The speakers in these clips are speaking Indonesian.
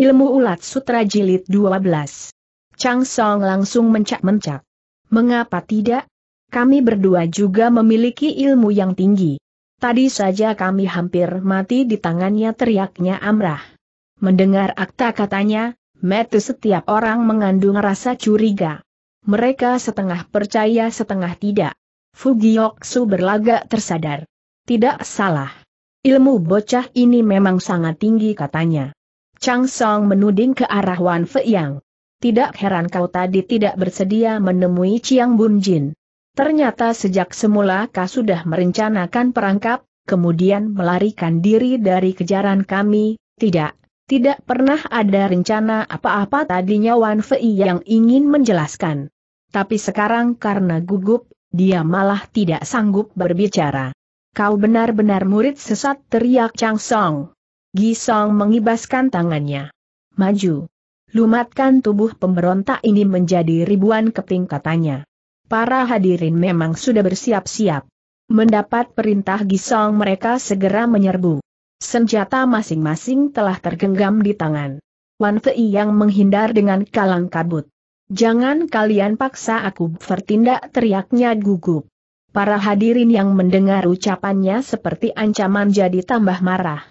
Ilmu Ulat Sutra Jilid 12. Chang Song langsung mencak-mencak. Mengapa tidak? Kami berdua juga memiliki ilmu yang tinggi. Tadi saja kami hampir mati di tangannya teriaknya Amrah. Mendengar akta katanya, metu setiap orang mengandung rasa curiga. Mereka setengah percaya setengah tidak. Fugioksu berlagak tersadar. Tidak salah. Ilmu bocah ini memang sangat tinggi katanya. Chang Song menuding ke arah Wan Fei Yang. Tidak heran kau tadi tidak bersedia menemui Chiang Bun Jin. Ternyata sejak semula kau sudah merencanakan perangkap, kemudian melarikan diri dari kejaran kami, tidak, tidak pernah ada rencana apa-apa tadinya Wan Fei yang ingin menjelaskan. Tapi sekarang karena gugup, dia malah tidak sanggup berbicara. Kau benar-benar murid sesat teriak Chang Song. Gisong mengibaskan tangannya. Maju. Lumatkan tubuh pemberontak ini menjadi ribuan keping katanya. Para hadirin memang sudah bersiap-siap. Mendapat perintah Gisong mereka segera menyerbu. Senjata masing-masing telah tergenggam di tangan. Wan Fei yang menghindar dengan kalang kabut. Jangan kalian paksa aku bertindak teriaknya gugup. Para hadirin yang mendengar ucapannya seperti ancaman jadi tambah marah.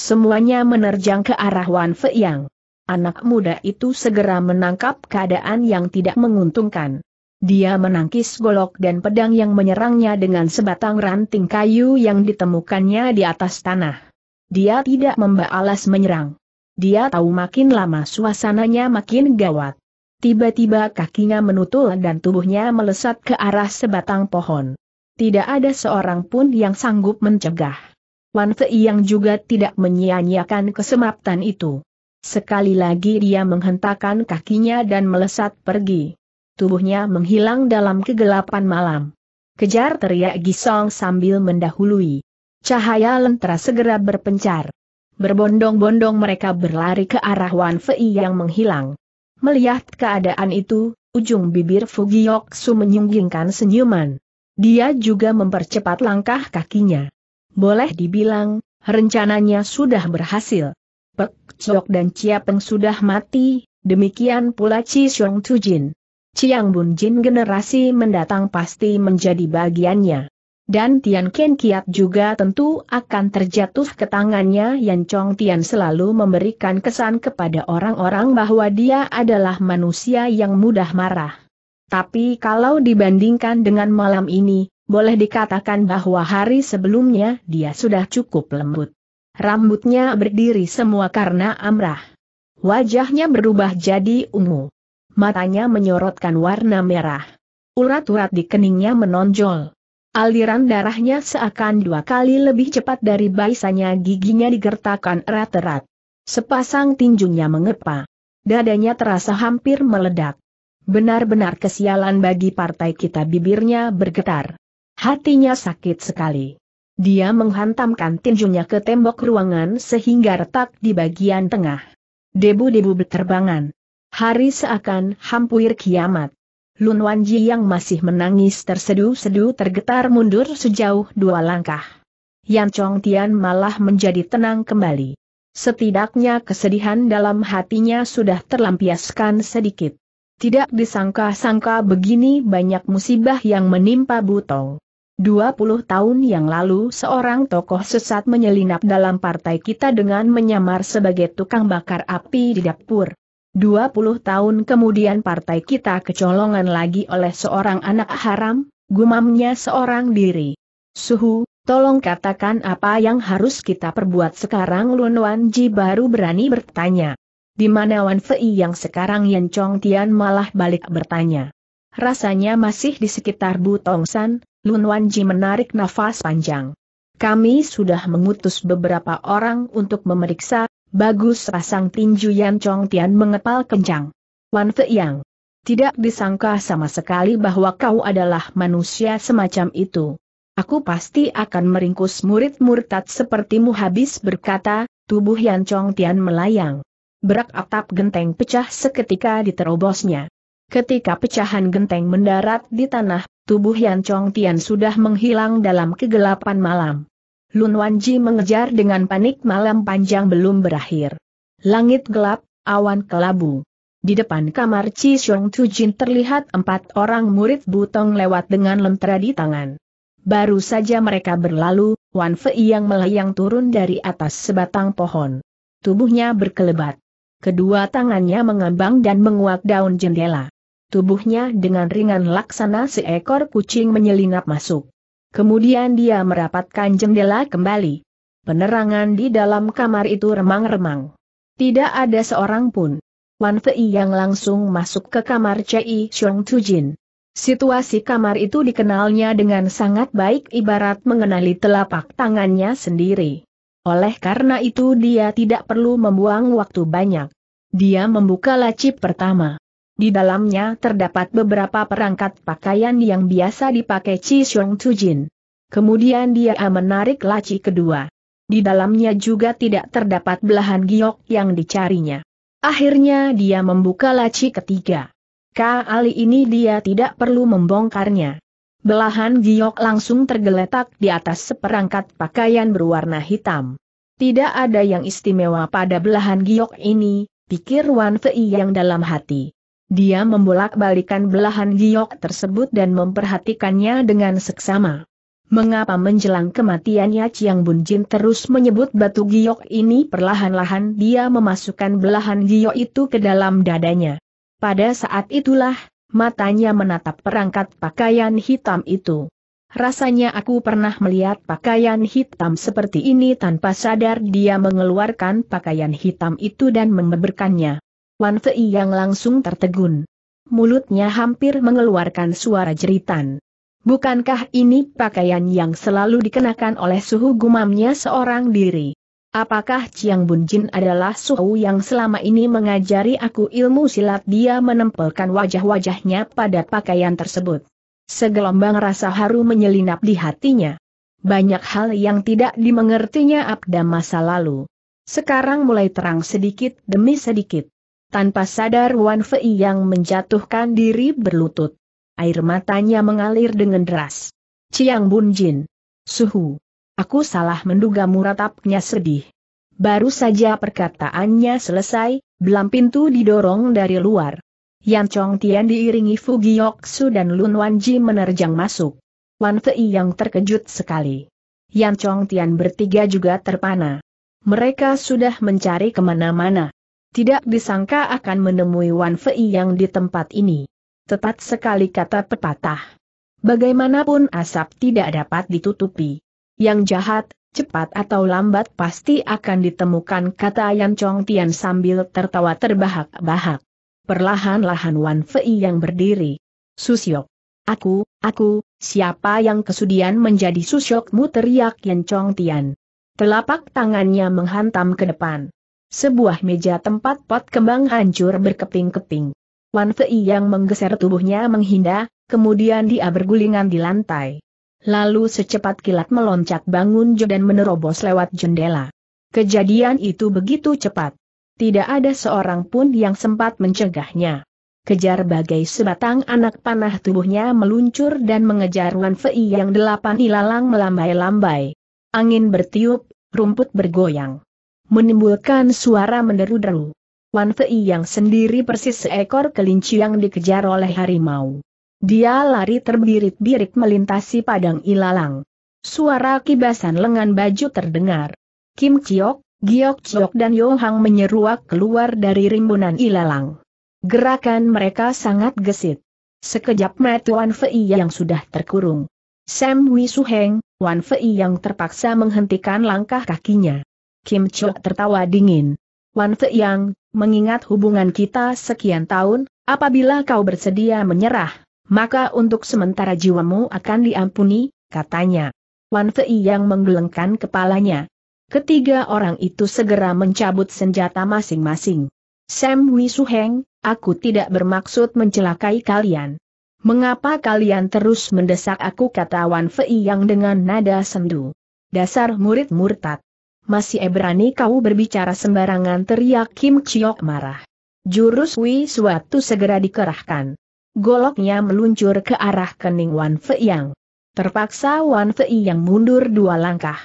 Semuanya menerjang ke arah Wan yang. Anak muda itu segera menangkap keadaan yang tidak menguntungkan. Dia menangkis golok dan pedang yang menyerangnya dengan sebatang ranting kayu yang ditemukannya di atas tanah. Dia tidak membalas menyerang. Dia tahu makin lama suasananya makin gawat. Tiba-tiba kakinya menutul dan tubuhnya melesat ke arah sebatang pohon. Tidak ada seorang pun yang sanggup mencegah. Wan Fei yang juga tidak menyia-nyiakan kesempatan itu. Sekali lagi dia menghentakkan kakinya dan melesat pergi. Tubuhnya menghilang dalam kegelapan malam. Kejar teriak Gisong sambil mendahului. Cahaya lentera segera berpencar. Berbondong-bondong mereka berlari ke arah Wan Fei yang menghilang. Melihat keadaan itu, ujung bibir Fugiyoksu menyunggingkan senyuman. Dia juga mempercepat langkah kakinya boleh dibilang, rencananya sudah berhasil. Pek Chok dan Chia Peng sudah mati, demikian pula Chi Xiong Jin. Chiang Bun Jin generasi mendatang pasti menjadi bagiannya. Dan Tian Ken Kiat juga tentu akan terjatuh ke tangannya Yan Chong Tian selalu memberikan kesan kepada orang-orang bahwa dia adalah manusia yang mudah marah. Tapi kalau dibandingkan dengan malam ini, boleh dikatakan bahwa hari sebelumnya dia sudah cukup lembut. Rambutnya berdiri semua karena amrah. Wajahnya berubah jadi ungu. Matanya menyorotkan warna merah. Urat-urat di keningnya menonjol. Aliran darahnya seakan dua kali lebih cepat dari baisanya giginya digertakkan erat-erat. Sepasang tinjunya mengepa. Dadanya terasa hampir meledak. Benar-benar kesialan bagi partai kita bibirnya bergetar. Hatinya sakit sekali. Dia menghantamkan tinjunya ke tembok ruangan sehingga retak di bagian tengah. Debu-debu berterbangan. Hari seakan hampir kiamat. Lun Wanji yang masih menangis tersedu-sedu tergetar mundur sejauh dua langkah. Yan Chong Tian malah menjadi tenang kembali. Setidaknya kesedihan dalam hatinya sudah terlampiaskan sedikit. Tidak disangka-sangka begini banyak musibah yang menimpa Butong. 20 tahun yang lalu seorang tokoh sesat menyelinap dalam partai kita dengan menyamar sebagai tukang bakar api di dapur. 20 tahun kemudian partai kita kecolongan lagi oleh seorang anak haram, gumamnya seorang diri. Suhu, tolong katakan apa yang harus kita perbuat sekarang Lun Wan Ji baru berani bertanya. Di mana Wan Fei yang sekarang Yan Chong Tian malah balik bertanya. Rasanya masih di sekitar Bu San, Lun Wanji menarik nafas panjang. Kami sudah mengutus beberapa orang untuk memeriksa, bagus pasang tinju Yan Chong Tian mengepal kencang. Wan Fe Yang. Tidak disangka sama sekali bahwa kau adalah manusia semacam itu. Aku pasti akan meringkus murid murtad sepertimu habis berkata, tubuh Yan Chong Tian melayang. Berak atap genteng pecah seketika diterobosnya. Ketika pecahan genteng mendarat di tanah, tubuh Yan Chong Tian sudah menghilang dalam kegelapan malam. Lun Wanji mengejar dengan panik malam panjang belum berakhir. Langit gelap, awan kelabu. Di depan kamar Chi Xiong Jin terlihat empat orang murid butong lewat dengan lentera di tangan. Baru saja mereka berlalu, Wan Fei yang melayang turun dari atas sebatang pohon. Tubuhnya berkelebat. Kedua tangannya mengambang dan menguak daun jendela tubuhnya dengan ringan laksana seekor kucing menyelinap masuk. Kemudian dia merapatkan jendela kembali. Penerangan di dalam kamar itu remang-remang. Tidak ada seorang pun. Wan Fei yang langsung masuk ke kamar Cai Xiong Tujin. Situasi kamar itu dikenalnya dengan sangat baik ibarat mengenali telapak tangannya sendiri. Oleh karena itu dia tidak perlu membuang waktu banyak. Dia membuka laci pertama. Di dalamnya terdapat beberapa perangkat pakaian yang biasa dipakai Chi Xiong Tujin. Kemudian dia menarik laci kedua. Di dalamnya juga tidak terdapat belahan giok yang dicarinya. Akhirnya dia membuka laci ketiga. Kali ini dia tidak perlu membongkarnya. Belahan giok langsung tergeletak di atas seperangkat pakaian berwarna hitam. Tidak ada yang istimewa pada belahan giok ini, pikir Wan Fei yang dalam hati. Dia membolak-balikan belahan giok tersebut dan memperhatikannya dengan seksama. Mengapa menjelang kematiannya Chiang Bunjin terus menyebut batu giok ini perlahan-lahan dia memasukkan belahan giok itu ke dalam dadanya. Pada saat itulah, matanya menatap perangkat pakaian hitam itu. Rasanya aku pernah melihat pakaian hitam seperti ini tanpa sadar dia mengeluarkan pakaian hitam itu dan membeberkannya. Wan Fei yang langsung tertegun. Mulutnya hampir mengeluarkan suara jeritan. Bukankah ini pakaian yang selalu dikenakan oleh suhu gumamnya seorang diri? Apakah Chiang Bun Jin adalah suhu yang selama ini mengajari aku ilmu silat dia menempelkan wajah-wajahnya pada pakaian tersebut? Segelombang rasa haru menyelinap di hatinya. Banyak hal yang tidak dimengertinya abda masa lalu. Sekarang mulai terang sedikit demi sedikit. Tanpa sadar Wan Fei yang menjatuhkan diri berlutut. Air matanya mengalir dengan deras. Ciang Bunjin. Suhu. Aku salah menduga muratapnya sedih. Baru saja perkataannya selesai, belam pintu didorong dari luar. Yan Chong Tian diiringi Fu Yoksu dan Lun Wanji menerjang masuk. Wan Fei yang terkejut sekali. Yan Chong Tian bertiga juga terpana. Mereka sudah mencari kemana-mana. Tidak disangka akan menemui Wan Fei yang di tempat ini. Tepat sekali kata pepatah. Bagaimanapun asap tidak dapat ditutupi. Yang jahat, cepat atau lambat pasti akan ditemukan kata Yan Chong Tian sambil tertawa terbahak-bahak. Perlahan-lahan Wan Fei yang berdiri. Susyok. Aku, aku, siapa yang kesudian menjadi susyokmu teriak Yan Chong Tian. Telapak tangannya menghantam ke depan. Sebuah meja tempat pot kembang hancur berkeping-keping. Wan Fei yang menggeser tubuhnya menghindar, kemudian dia bergulingan di lantai. Lalu secepat kilat meloncat bangun Jo dan menerobos lewat jendela. Kejadian itu begitu cepat. Tidak ada seorang pun yang sempat mencegahnya. Kejar bagai sebatang anak panah tubuhnya meluncur dan mengejar Wan Fei yang delapan ilalang melambai-lambai. Angin bertiup, rumput bergoyang menimbulkan suara menderu-deru. Wan Fei yang sendiri persis seekor kelinci yang dikejar oleh harimau. Dia lari terbirit-birit melintasi padang ilalang. Suara kibasan lengan baju terdengar. Kim Chiok, Giok Chiok dan Hang menyeruak keluar dari rimbunan ilalang. Gerakan mereka sangat gesit. Sekejap mata Wan Fei yang sudah terkurung. Sam Wisuheng, Wan Fei yang terpaksa menghentikan langkah kakinya. Kim Chok tertawa dingin. Wan Yang, mengingat hubungan kita sekian tahun, apabila kau bersedia menyerah, maka untuk sementara jiwamu akan diampuni, katanya. Wan Fei yang menggelengkan kepalanya. Ketiga orang itu segera mencabut senjata masing-masing. Sam Heng, aku tidak bermaksud mencelakai kalian. Mengapa kalian terus mendesak aku kata Wan Fei yang dengan nada sendu? Dasar murid murtad masih eh, berani kau berbicara sembarangan teriak Kim Chiok marah. Jurus suatu segera dikerahkan. Goloknya meluncur ke arah kening Wan Feiyang. Terpaksa Wan Fei Yang mundur dua langkah.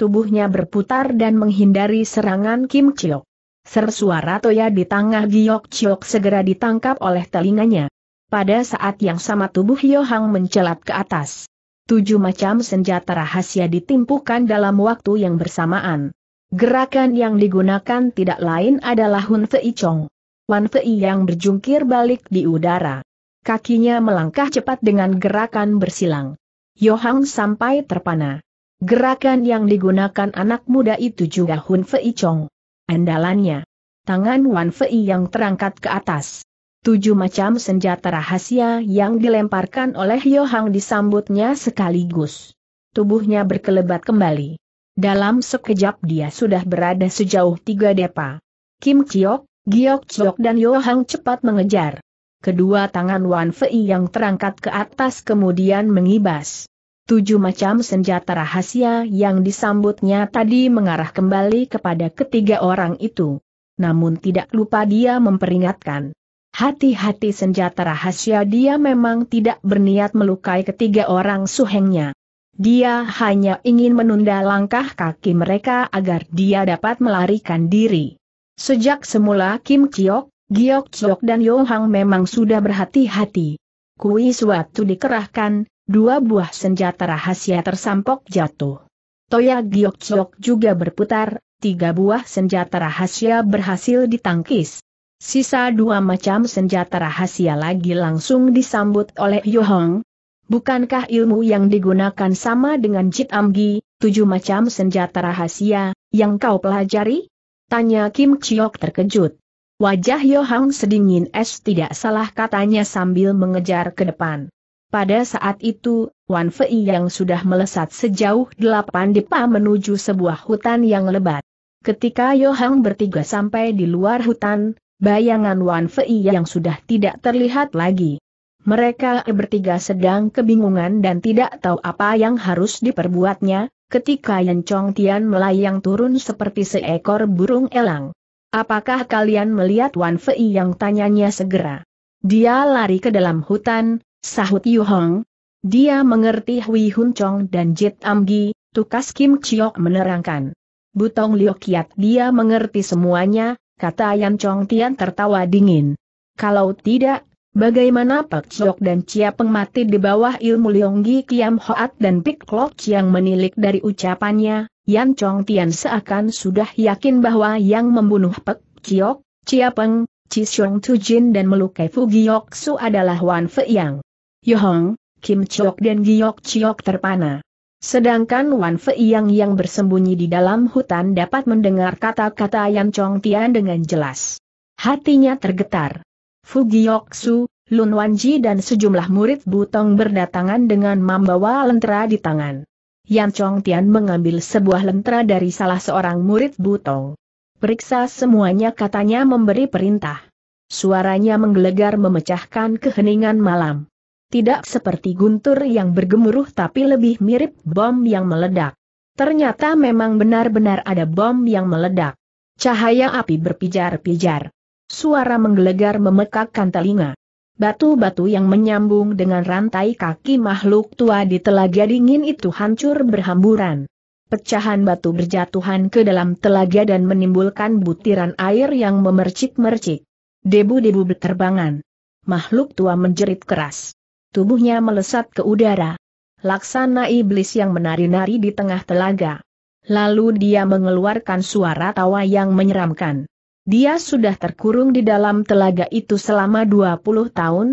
Tubuhnya berputar dan menghindari serangan Kim Chiok. Sersuara toya di tangah Giok Chiok segera ditangkap oleh telinganya. Pada saat yang sama tubuh Yohang mencelat ke atas tujuh macam senjata rahasia ditimpukan dalam waktu yang bersamaan. Gerakan yang digunakan tidak lain adalah Hun Fei Chong. Wan Fei yang berjungkir balik di udara. Kakinya melangkah cepat dengan gerakan bersilang. Yohang sampai terpana. Gerakan yang digunakan anak muda itu juga Hun Fei Chong. Andalannya. Tangan Wan Fei yang terangkat ke atas. Tujuh macam senjata rahasia yang dilemparkan oleh Yohang disambutnya sekaligus. Tubuhnya berkelebat kembali. Dalam sekejap dia sudah berada sejauh tiga depa. Kim Chiok, Giok Chiok dan Yohang cepat mengejar. Kedua tangan Wan Fei yang terangkat ke atas kemudian mengibas. Tujuh macam senjata rahasia yang disambutnya tadi mengarah kembali kepada ketiga orang itu. Namun tidak lupa dia memperingatkan. Hati-hati senjata rahasia dia memang tidak berniat melukai ketiga orang suhengnya. Dia hanya ingin menunda langkah kaki mereka agar dia dapat melarikan diri. Sejak semula Kim Chiok, Giok Chok dan Yohang memang sudah berhati-hati. Kui suatu dikerahkan, dua buah senjata rahasia tersampok jatuh. Toya Giok Chok juga berputar, tiga buah senjata rahasia berhasil ditangkis. Sisa dua macam senjata rahasia lagi langsung disambut oleh Yohong. Bukankah ilmu yang digunakan sama dengan Jit Amgi, tujuh macam senjata rahasia, yang kau pelajari? Tanya Kim Chiok terkejut. Wajah Yohang sedingin es tidak salah katanya sambil mengejar ke depan. Pada saat itu, Wan Fei yang sudah melesat sejauh delapan depa menuju sebuah hutan yang lebat. Ketika Yohang bertiga sampai di luar hutan, bayangan Wan Fei yang sudah tidak terlihat lagi. Mereka bertiga sedang kebingungan dan tidak tahu apa yang harus diperbuatnya, ketika Yan Chong Tian melayang turun seperti seekor burung elang. Apakah kalian melihat Wan Fei yang tanyanya segera? Dia lari ke dalam hutan, sahut Yu Hong. Dia mengerti Hui Hun Chong dan Jit Gi, tukas Kim Chiok menerangkan. Butong Liu Kiat dia mengerti semuanya, kata Yan Chong Tian tertawa dingin. Kalau tidak, bagaimana Pak Chok dan Chia Peng mati di bawah ilmu Leonggi Kiam Hoat dan Pik Klok Chiang menilik dari ucapannya, Yan Chong Tian seakan sudah yakin bahwa yang membunuh Pek Chok, Chia Peng, Tu Tujin dan melukai Fu Giok Su adalah Wan Fe Yang. Yohong, Kim Chok dan Giok Chiok terpana. Sedangkan Wan Fei yang yang bersembunyi di dalam hutan dapat mendengar kata-kata Yan Chong Tian dengan jelas. Hatinya tergetar. Fugiyoksu, Lun Wanji dan sejumlah murid Butong berdatangan dengan membawa lentera di tangan. Yan Chong Tian mengambil sebuah lentera dari salah seorang murid Butong. Periksa semuanya katanya memberi perintah. Suaranya menggelegar memecahkan keheningan malam tidak seperti guntur yang bergemuruh tapi lebih mirip bom yang meledak. Ternyata memang benar-benar ada bom yang meledak. Cahaya api berpijar-pijar. Suara menggelegar memekakkan telinga. Batu-batu yang menyambung dengan rantai kaki makhluk tua di telaga dingin itu hancur berhamburan. Pecahan batu berjatuhan ke dalam telaga dan menimbulkan butiran air yang memercik-mercik. Debu-debu berterbangan. Makhluk tua menjerit keras. Tubuhnya melesat ke udara. Laksana iblis yang menari-nari di tengah telaga. Lalu dia mengeluarkan suara tawa yang menyeramkan. Dia sudah terkurung di dalam telaga itu selama 20 tahun.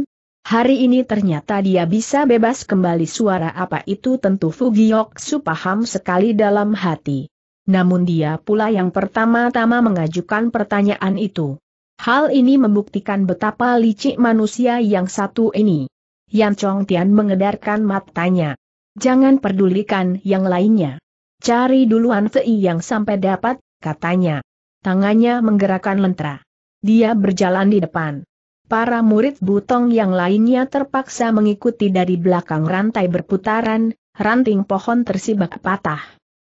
Hari ini ternyata dia bisa bebas kembali suara apa itu tentu Fugiok supaham sekali dalam hati. Namun dia pula yang pertama-tama mengajukan pertanyaan itu. Hal ini membuktikan betapa licik manusia yang satu ini. Yan Chong Tian mengedarkan matanya. Jangan pedulikan yang lainnya. Cari duluan Fei yang sampai dapat, katanya. Tangannya menggerakkan lentera. Dia berjalan di depan. Para murid butong yang lainnya terpaksa mengikuti dari belakang rantai berputaran, ranting pohon tersibak patah.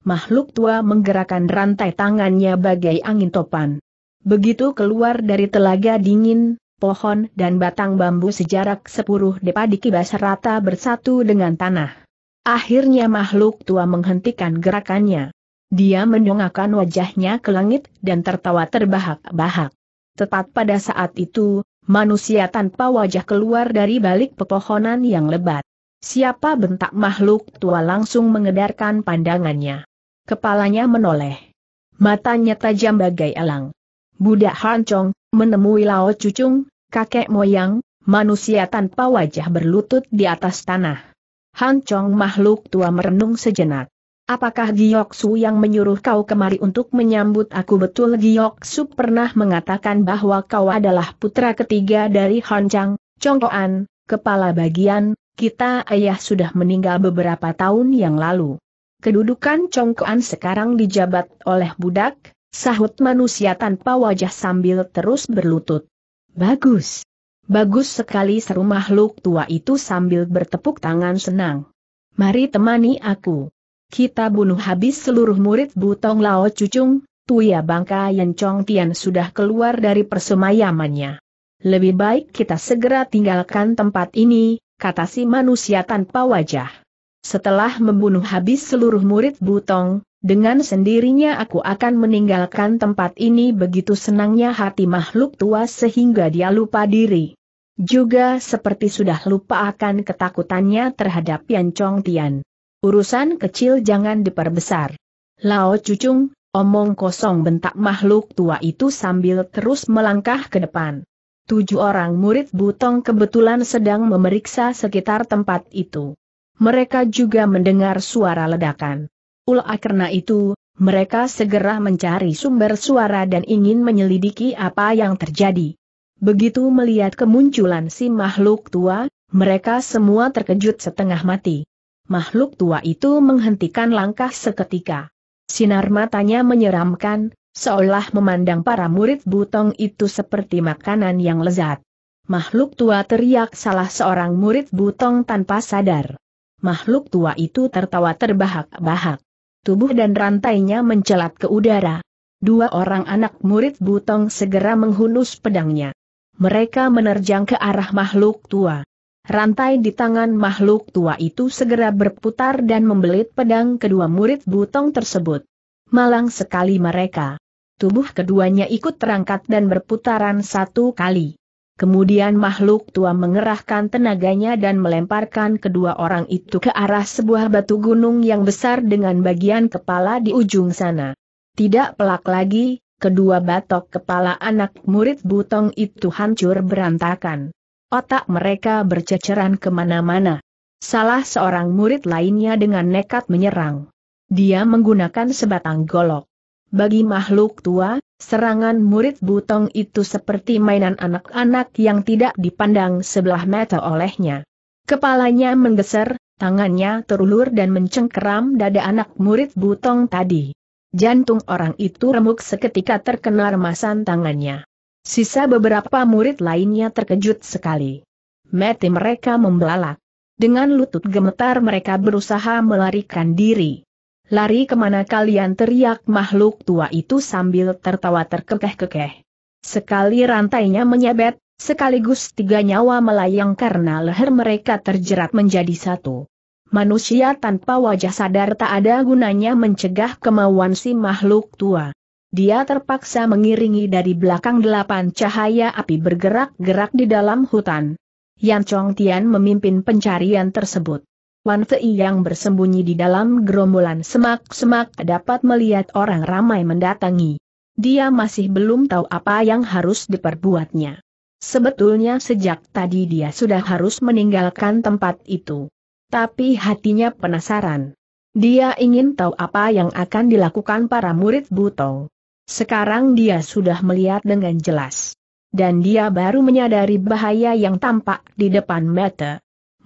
Makhluk tua menggerakkan rantai tangannya bagai angin topan. Begitu keluar dari telaga dingin, pohon dan batang bambu sejarak sepuluh depa dikibas rata bersatu dengan tanah. Akhirnya makhluk tua menghentikan gerakannya. Dia mendongakkan wajahnya ke langit dan tertawa terbahak-bahak. Tepat pada saat itu, manusia tanpa wajah keluar dari balik pepohonan yang lebat. Siapa bentak makhluk tua langsung mengedarkan pandangannya. Kepalanya menoleh. Matanya tajam bagai elang. Budak Hancong, menemui Lao Cucung, kakek moyang, manusia tanpa wajah berlutut di atas tanah. Han Chong makhluk tua merenung sejenak. Apakah Giok Su yang menyuruh kau kemari untuk menyambut aku betul Giok Su pernah mengatakan bahwa kau adalah putra ketiga dari Han Chang, Chong Chongkoan, kepala bagian, kita ayah sudah meninggal beberapa tahun yang lalu. Kedudukan Chong Chongkoan sekarang dijabat oleh budak, sahut manusia tanpa wajah sambil terus berlutut. Bagus. Bagus sekali seru makhluk tua itu sambil bertepuk tangan senang. Mari temani aku. Kita bunuh habis seluruh murid Butong Lao Cucung, Tuya Bangka Yan Chong Tian sudah keluar dari persemayamannya. Lebih baik kita segera tinggalkan tempat ini, kata si manusia tanpa wajah. Setelah membunuh habis seluruh murid Butong, dengan sendirinya aku akan meninggalkan tempat ini begitu senangnya hati makhluk tua sehingga dia lupa diri. Juga seperti sudah lupa akan ketakutannya terhadap Yan Chong Tian. Urusan kecil jangan diperbesar. Lao Cucung, omong kosong bentak makhluk tua itu sambil terus melangkah ke depan. Tujuh orang murid Butong kebetulan sedang memeriksa sekitar tempat itu. Mereka juga mendengar suara ledakan. Ulah karena itu, mereka segera mencari sumber suara dan ingin menyelidiki apa yang terjadi. Begitu melihat kemunculan si makhluk tua, mereka semua terkejut setengah mati. Makhluk tua itu menghentikan langkah seketika. Sinar matanya menyeramkan, seolah memandang para murid butong itu seperti makanan yang lezat. Makhluk tua teriak salah seorang murid butong tanpa sadar. Makhluk tua itu tertawa terbahak-bahak tubuh dan rantainya mencelat ke udara. Dua orang anak murid Butong segera menghunus pedangnya. Mereka menerjang ke arah makhluk tua. Rantai di tangan makhluk tua itu segera berputar dan membelit pedang kedua murid Butong tersebut. Malang sekali mereka. Tubuh keduanya ikut terangkat dan berputaran satu kali. Kemudian makhluk tua mengerahkan tenaganya dan melemparkan kedua orang itu ke arah sebuah batu gunung yang besar dengan bagian kepala di ujung sana. Tidak pelak lagi, kedua batok kepala anak murid butong itu hancur berantakan. Otak mereka berceceran kemana-mana. Salah seorang murid lainnya dengan nekat menyerang. Dia menggunakan sebatang golok. Bagi makhluk tua, serangan murid butong itu seperti mainan anak-anak yang tidak dipandang sebelah mata olehnya. Kepalanya menggeser, tangannya terulur dan mencengkeram dada anak murid butong tadi. Jantung orang itu remuk seketika terkena remasan tangannya. Sisa beberapa murid lainnya terkejut sekali. Mati mereka membelalak. Dengan lutut gemetar mereka berusaha melarikan diri. Lari kemana kalian teriak makhluk tua itu sambil tertawa terkekeh-kekeh. Sekali rantainya menyebet, sekaligus tiga nyawa melayang karena leher mereka terjerat menjadi satu. Manusia tanpa wajah sadar tak ada gunanya mencegah kemauan si makhluk tua. Dia terpaksa mengiringi dari belakang delapan cahaya api bergerak-gerak di dalam hutan. Yan Chong Tian memimpin pencarian tersebut. Wan Fei yang bersembunyi di dalam gerombolan semak-semak dapat melihat orang ramai mendatangi. Dia masih belum tahu apa yang harus diperbuatnya. Sebetulnya sejak tadi dia sudah harus meninggalkan tempat itu. Tapi hatinya penasaran. Dia ingin tahu apa yang akan dilakukan para murid Butong. Sekarang dia sudah melihat dengan jelas. Dan dia baru menyadari bahaya yang tampak di depan mata.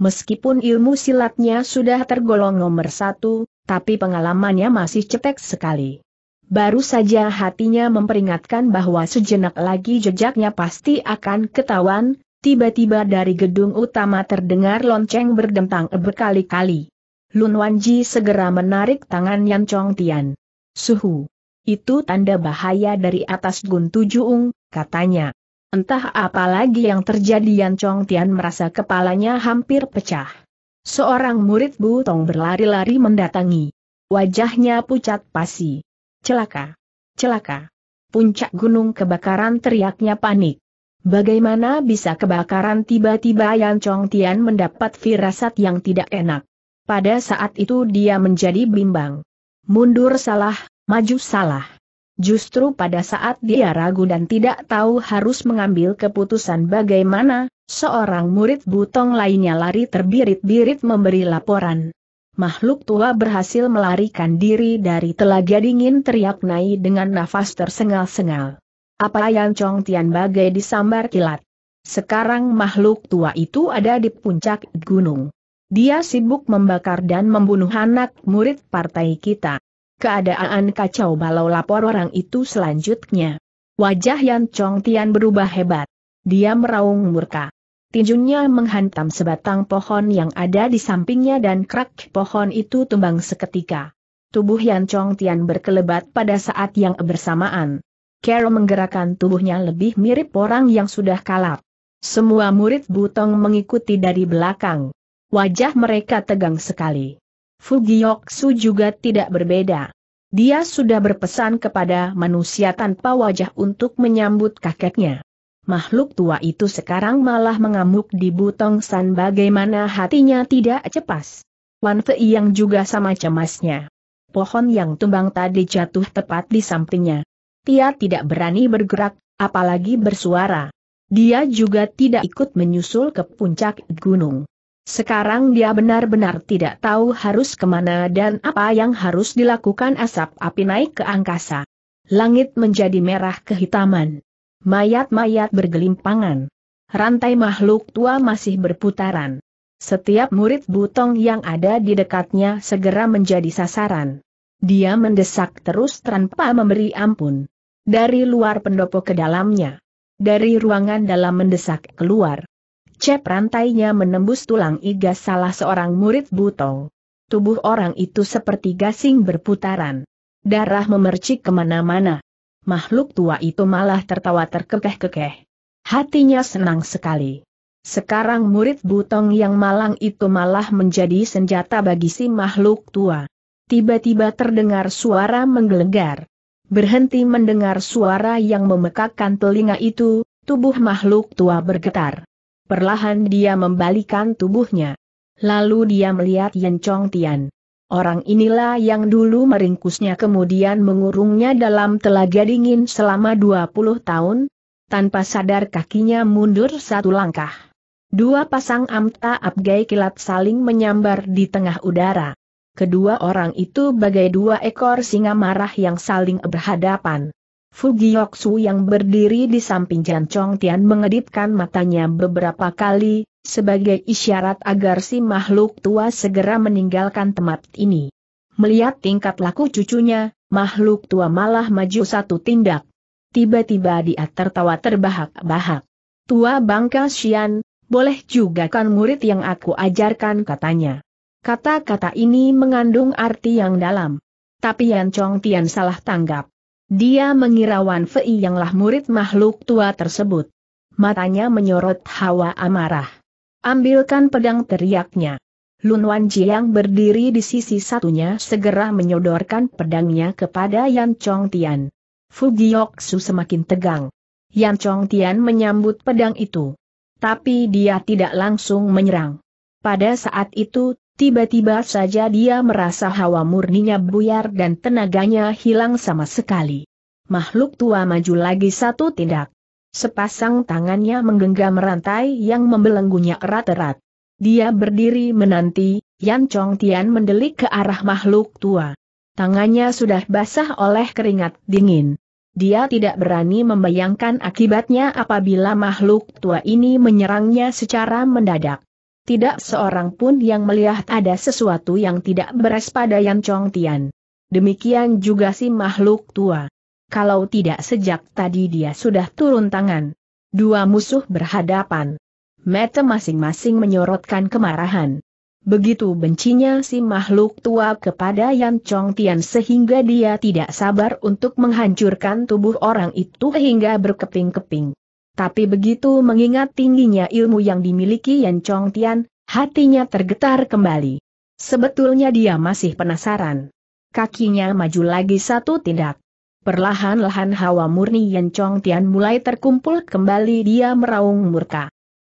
Meskipun ilmu silatnya sudah tergolong nomor satu, tapi pengalamannya masih cetek sekali. Baru saja hatinya memperingatkan bahwa sejenak lagi jejaknya pasti akan ketahuan, tiba-tiba dari gedung utama terdengar lonceng berdentang berkali-kali. Lun Wanji segera menarik tangan Yan Chong Tian. Suhu. Itu tanda bahaya dari atas Gun Tujuung, katanya. Entah apa lagi yang terjadi Yan Chong Tian merasa kepalanya hampir pecah. Seorang murid Bu Tong berlari-lari mendatangi. Wajahnya pucat pasi. Celaka! Celaka! Puncak gunung kebakaran teriaknya panik. Bagaimana bisa kebakaran tiba-tiba Yan Chong Tian mendapat firasat yang tidak enak. Pada saat itu dia menjadi bimbang. Mundur salah, maju salah. Justru pada saat dia ragu dan tidak tahu harus mengambil keputusan bagaimana, seorang murid butong lainnya lari terbirit-birit memberi laporan. Makhluk tua berhasil melarikan diri dari telaga dingin teriak Nai dengan nafas tersengal-sengal. Apa yang Chong Tian bagai disambar kilat. Sekarang makhluk tua itu ada di puncak gunung. Dia sibuk membakar dan membunuh anak murid partai kita. Keadaan kacau balau lapor orang itu selanjutnya. Wajah Yan Chong Tian berubah hebat. Dia meraung murka. Tinjunya menghantam sebatang pohon yang ada di sampingnya dan krak pohon itu tumbang seketika. Tubuh Yan Chong Tian berkelebat pada saat yang bersamaan. Kero menggerakkan tubuhnya lebih mirip orang yang sudah kalap. Semua murid Butong mengikuti dari belakang. Wajah mereka tegang sekali. Fugioksu juga tidak berbeda. Dia sudah berpesan kepada manusia tanpa wajah untuk menyambut kakeknya. Makhluk tua itu sekarang malah mengamuk di Butong San bagaimana hatinya tidak cepas. Wan Fei yang juga sama cemasnya. Pohon yang tumbang tadi jatuh tepat di sampingnya. Tia tidak berani bergerak, apalagi bersuara. Dia juga tidak ikut menyusul ke puncak gunung. Sekarang dia benar-benar tidak tahu harus kemana dan apa yang harus dilakukan asap api naik ke angkasa. Langit menjadi merah kehitaman. Mayat-mayat bergelimpangan. Rantai makhluk tua masih berputaran. Setiap murid butong yang ada di dekatnya segera menjadi sasaran. Dia mendesak terus tanpa memberi ampun. Dari luar pendopo ke dalamnya. Dari ruangan dalam mendesak keluar. Cep rantainya menembus tulang iga salah seorang murid Buto. Tubuh orang itu seperti gasing berputaran. Darah memercik kemana-mana. Makhluk tua itu malah tertawa terkekeh-kekeh. Hatinya senang sekali. Sekarang murid Butong yang malang itu malah menjadi senjata bagi si makhluk tua. Tiba-tiba terdengar suara menggelegar. Berhenti mendengar suara yang memekakkan telinga itu, tubuh makhluk tua bergetar. Perlahan dia membalikan tubuhnya. Lalu dia melihat Yan Chong Tian. Orang inilah yang dulu meringkusnya kemudian mengurungnya dalam telaga dingin selama 20 tahun, tanpa sadar kakinya mundur satu langkah. Dua pasang amta abgai kilat saling menyambar di tengah udara. Kedua orang itu bagai dua ekor singa marah yang saling berhadapan. Fugioxu yang berdiri di samping Jan Chong Tian mengedipkan matanya beberapa kali, sebagai isyarat agar si makhluk tua segera meninggalkan tempat ini. Melihat tingkat laku cucunya, makhluk tua malah maju satu tindak. Tiba-tiba dia tertawa terbahak-bahak. Tua Bangka Xian, boleh juga kan murid yang aku ajarkan katanya. Kata-kata ini mengandung arti yang dalam. Tapi Yan Chong Tian salah tanggap. Dia mengira Wan Fei yanglah murid makhluk tua tersebut. Matanya menyorot hawa amarah. Ambilkan pedang teriaknya. Lun Wan Jiang berdiri di sisi satunya segera menyodorkan pedangnya kepada Yan Chong Tian. Su semakin tegang. Yan Chong Tian menyambut pedang itu. Tapi dia tidak langsung menyerang. Pada saat itu, Tiba-tiba saja dia merasa hawa murninya buyar dan tenaganya hilang sama sekali. Makhluk tua maju lagi satu tindak. Sepasang tangannya menggenggam rantai yang membelenggunya erat-erat. Dia berdiri menanti, Yan Chong Tian mendelik ke arah makhluk tua. Tangannya sudah basah oleh keringat dingin. Dia tidak berani membayangkan akibatnya apabila makhluk tua ini menyerangnya secara mendadak tidak seorang pun yang melihat ada sesuatu yang tidak beres pada Yan Chong Tian. Demikian juga si makhluk tua. Kalau tidak sejak tadi dia sudah turun tangan. Dua musuh berhadapan. Mata masing-masing menyorotkan kemarahan. Begitu bencinya si makhluk tua kepada Yan Chong Tian sehingga dia tidak sabar untuk menghancurkan tubuh orang itu hingga berkeping-keping. Tapi begitu mengingat tingginya ilmu yang dimiliki Yan Chong Tian, hatinya tergetar kembali. Sebetulnya dia masih penasaran. Kakinya maju lagi satu tindak. Perlahan-lahan hawa murni Yan Chong Tian mulai terkumpul kembali dia meraung murka.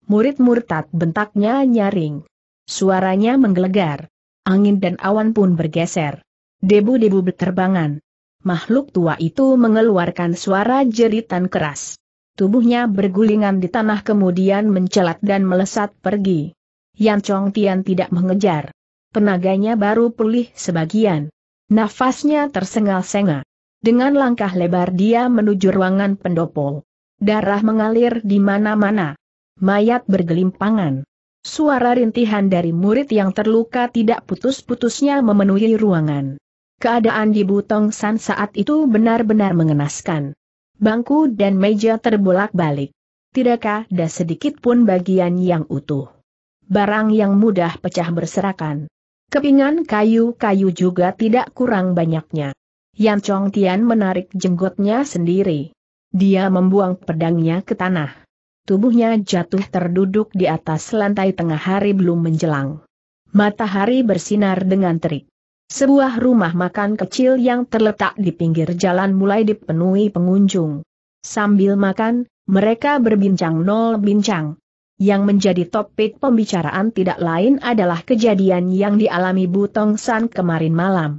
Murid murtad bentaknya nyaring. Suaranya menggelegar. Angin dan awan pun bergeser. Debu-debu berterbangan. Makhluk tua itu mengeluarkan suara jeritan keras. Tubuhnya bergulingan di tanah kemudian mencelat dan melesat pergi. Yan Chong Tian tidak mengejar. Tenaganya baru pulih sebagian. Nafasnya tersengal-sengal. Dengan langkah lebar dia menuju ruangan pendopo. Darah mengalir di mana-mana. Mayat bergelimpangan. Suara rintihan dari murid yang terluka tidak putus-putusnya memenuhi ruangan. Keadaan di Butong San saat itu benar-benar mengenaskan bangku dan meja terbolak-balik. Tidakkah ada sedikit pun bagian yang utuh. Barang yang mudah pecah berserakan. Kepingan kayu-kayu juga tidak kurang banyaknya. Yan Chong Tian menarik jenggotnya sendiri. Dia membuang pedangnya ke tanah. Tubuhnya jatuh terduduk di atas lantai tengah hari belum menjelang. Matahari bersinar dengan terik. Sebuah rumah makan kecil yang terletak di pinggir jalan mulai dipenuhi pengunjung. Sambil makan, mereka berbincang nol bincang. Yang menjadi topik pembicaraan tidak lain adalah kejadian yang dialami Butong San kemarin malam.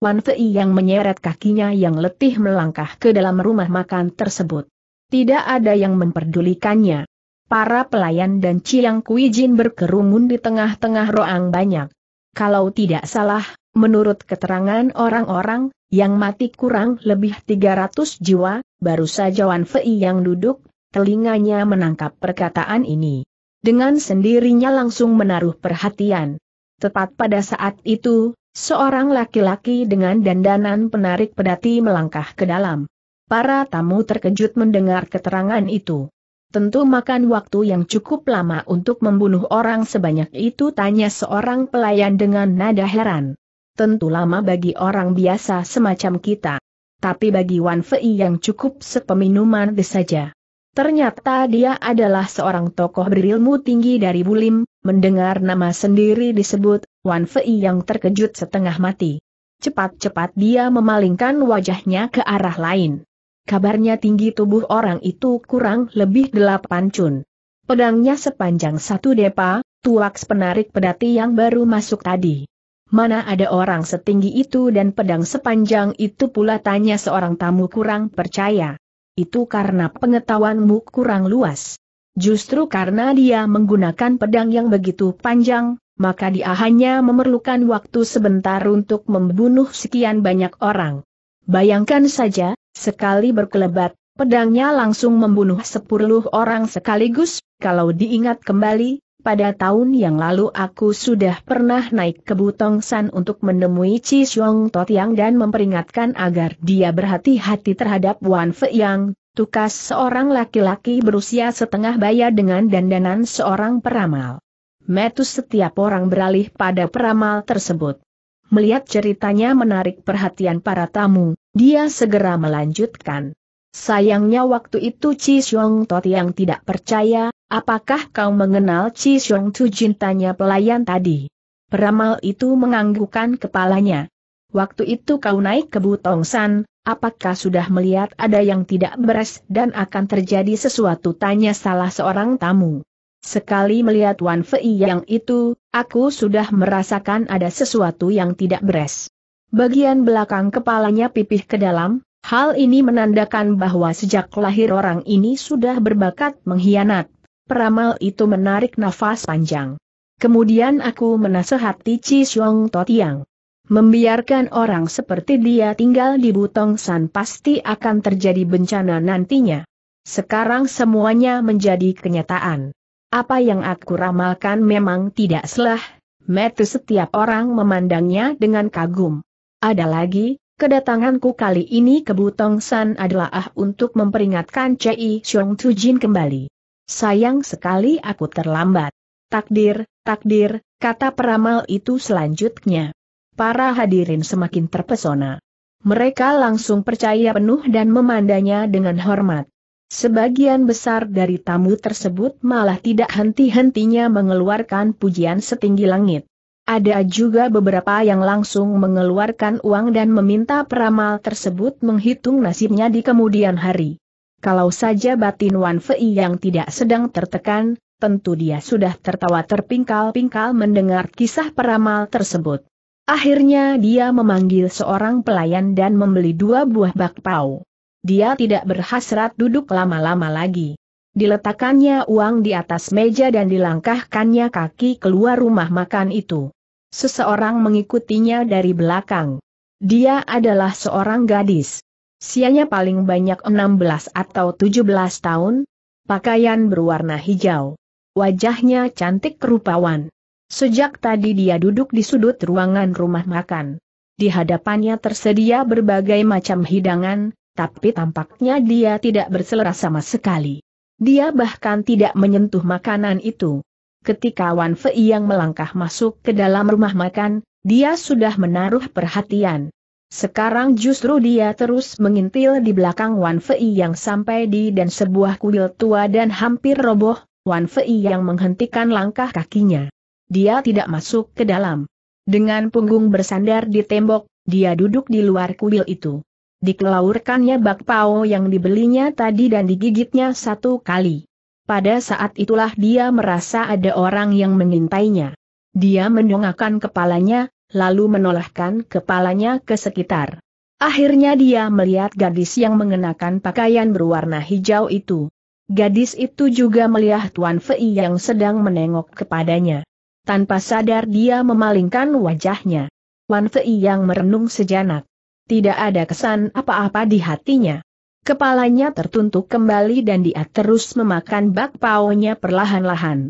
Wan Fei yang menyeret kakinya yang letih melangkah ke dalam rumah makan tersebut. Tidak ada yang memperdulikannya. Para pelayan dan Ciang Kuijin berkerumun di tengah-tengah roang banyak. Kalau tidak salah, Menurut keterangan orang-orang, yang mati kurang lebih 300 jiwa, baru saja Wan Fei yang duduk, telinganya menangkap perkataan ini. Dengan sendirinya langsung menaruh perhatian. Tepat pada saat itu, seorang laki-laki dengan dandanan penarik pedati melangkah ke dalam. Para tamu terkejut mendengar keterangan itu. Tentu makan waktu yang cukup lama untuk membunuh orang sebanyak itu tanya seorang pelayan dengan nada heran tentu lama bagi orang biasa semacam kita. Tapi bagi Wan Fei yang cukup sepeminuman saja. Ternyata dia adalah seorang tokoh berilmu tinggi dari Bulim, mendengar nama sendiri disebut, Wan Fei yang terkejut setengah mati. Cepat-cepat dia memalingkan wajahnya ke arah lain. Kabarnya tinggi tubuh orang itu kurang lebih delapan cun. Pedangnya sepanjang satu depa, tuaks penarik pedati yang baru masuk tadi. Mana ada orang setinggi itu dan pedang sepanjang itu pula tanya seorang tamu kurang percaya. Itu karena pengetahuanmu kurang luas. Justru karena dia menggunakan pedang yang begitu panjang, maka dia hanya memerlukan waktu sebentar untuk membunuh sekian banyak orang. Bayangkan saja, sekali berkelebat, pedangnya langsung membunuh sepuluh orang sekaligus, kalau diingat kembali, pada tahun yang lalu aku sudah pernah naik ke Butong San untuk menemui Chi Xiong Yang dan memperingatkan agar dia berhati-hati terhadap Wan Fe Yang, tukas seorang laki-laki berusia setengah baya dengan dandanan seorang peramal. Metus setiap orang beralih pada peramal tersebut. Melihat ceritanya menarik perhatian para tamu, dia segera melanjutkan. Sayangnya waktu itu Chi Xiong Tot yang tidak percaya, Apakah kau mengenal Chi Xiong Tu Jin pelayan tadi? Peramal itu menganggukkan kepalanya. Waktu itu kau naik ke Butongsan, apakah sudah melihat ada yang tidak beres dan akan terjadi sesuatu tanya salah seorang tamu. Sekali melihat Wan Fei yang itu, aku sudah merasakan ada sesuatu yang tidak beres. Bagian belakang kepalanya pipih ke dalam, hal ini menandakan bahwa sejak lahir orang ini sudah berbakat mengkhianat peramal itu menarik nafas panjang. Kemudian aku menasehati Chi Xiong Totiang. Membiarkan orang seperti dia tinggal di Butong San pasti akan terjadi bencana nantinya. Sekarang semuanya menjadi kenyataan. Apa yang aku ramalkan memang tidak salah. Metu setiap orang memandangnya dengan kagum. Ada lagi, kedatanganku kali ini ke Butong San adalah ah untuk memperingatkan Cai Xiong Tujin kembali. Sayang sekali aku terlambat. Takdir, takdir, kata peramal itu selanjutnya. Para hadirin semakin terpesona. Mereka langsung percaya penuh dan memandanya dengan hormat. Sebagian besar dari tamu tersebut malah tidak henti-hentinya mengeluarkan pujian setinggi langit. Ada juga beberapa yang langsung mengeluarkan uang dan meminta peramal tersebut menghitung nasibnya di kemudian hari. Kalau saja batin Wan Fei yang tidak sedang tertekan, tentu dia sudah tertawa terpingkal-pingkal mendengar kisah peramal tersebut. Akhirnya dia memanggil seorang pelayan dan membeli dua buah bakpao. Dia tidak berhasrat duduk lama-lama lagi. Diletakkannya uang di atas meja dan dilangkahkannya kaki keluar rumah makan itu. Seseorang mengikutinya dari belakang. Dia adalah seorang gadis. Sianya paling banyak 16 atau 17 tahun, pakaian berwarna hijau. Wajahnya cantik kerupawan. Sejak tadi dia duduk di sudut ruangan rumah makan. Di hadapannya tersedia berbagai macam hidangan, tapi tampaknya dia tidak berselera sama sekali. Dia bahkan tidak menyentuh makanan itu. Ketika Wan Fei yang melangkah masuk ke dalam rumah makan, dia sudah menaruh perhatian. Sekarang justru dia terus mengintil di belakang Wan Fei yang sampai di dan sebuah kuil tua dan hampir roboh, Wan Fei yang menghentikan langkah kakinya. Dia tidak masuk ke dalam. Dengan punggung bersandar di tembok, dia duduk di luar kuil itu. Dikelaurkannya bakpao yang dibelinya tadi dan digigitnya satu kali. Pada saat itulah dia merasa ada orang yang mengintainya. Dia mendongakkan kepalanya, lalu menolehkan kepalanya ke sekitar. Akhirnya dia melihat gadis yang mengenakan pakaian berwarna hijau itu. Gadis itu juga melihat Tuan Fei yang sedang menengok kepadanya. Tanpa sadar dia memalingkan wajahnya. Tuan Fei yang merenung sejenak. Tidak ada kesan apa-apa di hatinya. Kepalanya tertuntuk kembali dan dia terus memakan bakpaunya perlahan-lahan.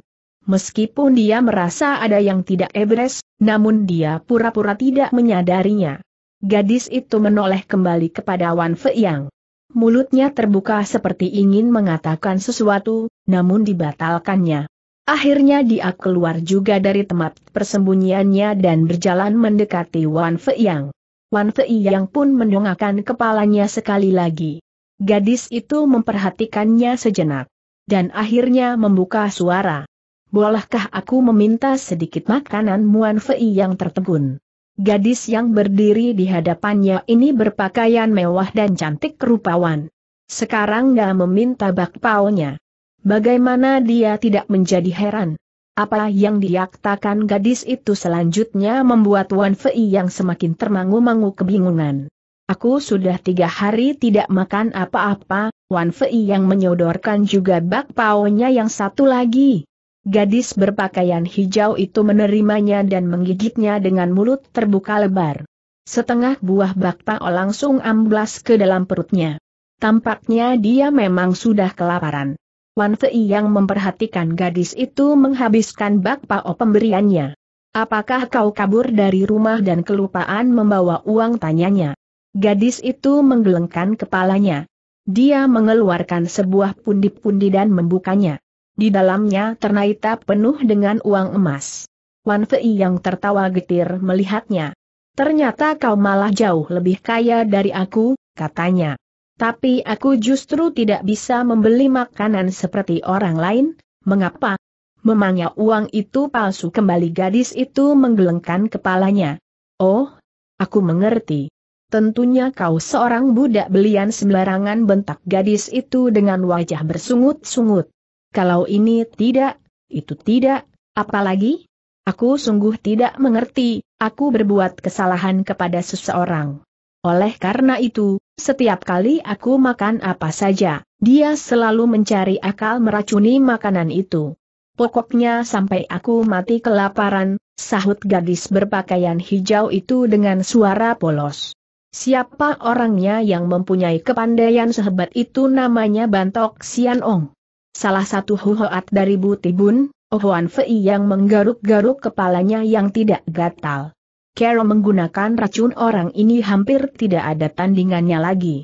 Meskipun dia merasa ada yang tidak ebres, namun dia pura-pura tidak menyadarinya. Gadis itu menoleh kembali kepada Wan Feiyang. Mulutnya terbuka seperti ingin mengatakan sesuatu, namun dibatalkannya. Akhirnya dia keluar juga dari tempat persembunyiannya dan berjalan mendekati Wan Feiyang. Wan Feiyang pun mendongakkan kepalanya sekali lagi. Gadis itu memperhatikannya sejenak. Dan akhirnya membuka suara bolehkah aku meminta sedikit makanan Muan Fei yang tertegun? Gadis yang berdiri di hadapannya ini berpakaian mewah dan cantik kerupawan. Sekarang dia meminta bakpaunya. Bagaimana dia tidak menjadi heran? Apa yang diyaktakan gadis itu selanjutnya membuat Wan Fei yang semakin termangu-mangu kebingungan. Aku sudah tiga hari tidak makan apa-apa, Wan Fei yang menyodorkan juga bakpaunya yang satu lagi. Gadis berpakaian hijau itu menerimanya dan menggigitnya dengan mulut terbuka lebar. Setengah buah bakpao langsung amblas ke dalam perutnya. Tampaknya dia memang sudah kelaparan. Wan Fei yang memperhatikan gadis itu menghabiskan bakpao pemberiannya. Apakah kau kabur dari rumah dan kelupaan membawa uang tanyanya? Gadis itu menggelengkan kepalanya. Dia mengeluarkan sebuah pundi-pundi dan membukanya. Di dalamnya ternaita penuh dengan uang emas. Wan Fei yang tertawa getir melihatnya. Ternyata kau malah jauh lebih kaya dari aku, katanya. Tapi aku justru tidak bisa membeli makanan seperti orang lain, mengapa? Memangnya uang itu palsu kembali gadis itu menggelengkan kepalanya. Oh, aku mengerti. Tentunya kau seorang budak belian sembarangan bentak gadis itu dengan wajah bersungut-sungut. Kalau ini tidak, itu tidak, apalagi? Aku sungguh tidak mengerti, aku berbuat kesalahan kepada seseorang. Oleh karena itu, setiap kali aku makan apa saja, dia selalu mencari akal meracuni makanan itu. Pokoknya sampai aku mati kelaparan, sahut gadis berpakaian hijau itu dengan suara polos. Siapa orangnya yang mempunyai kepandaian sehebat itu namanya Bantok Sian Ong. Salah satu huhoat dari Butibun, Ohuan Fei yang menggaruk-garuk kepalanya yang tidak gatal. Carol menggunakan racun orang ini hampir tidak ada tandingannya lagi.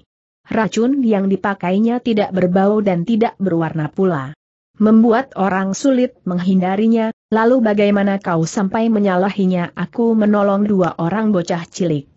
Racun yang dipakainya tidak berbau dan tidak berwarna pula. Membuat orang sulit menghindarinya, lalu bagaimana kau sampai menyalahinya aku menolong dua orang bocah cilik.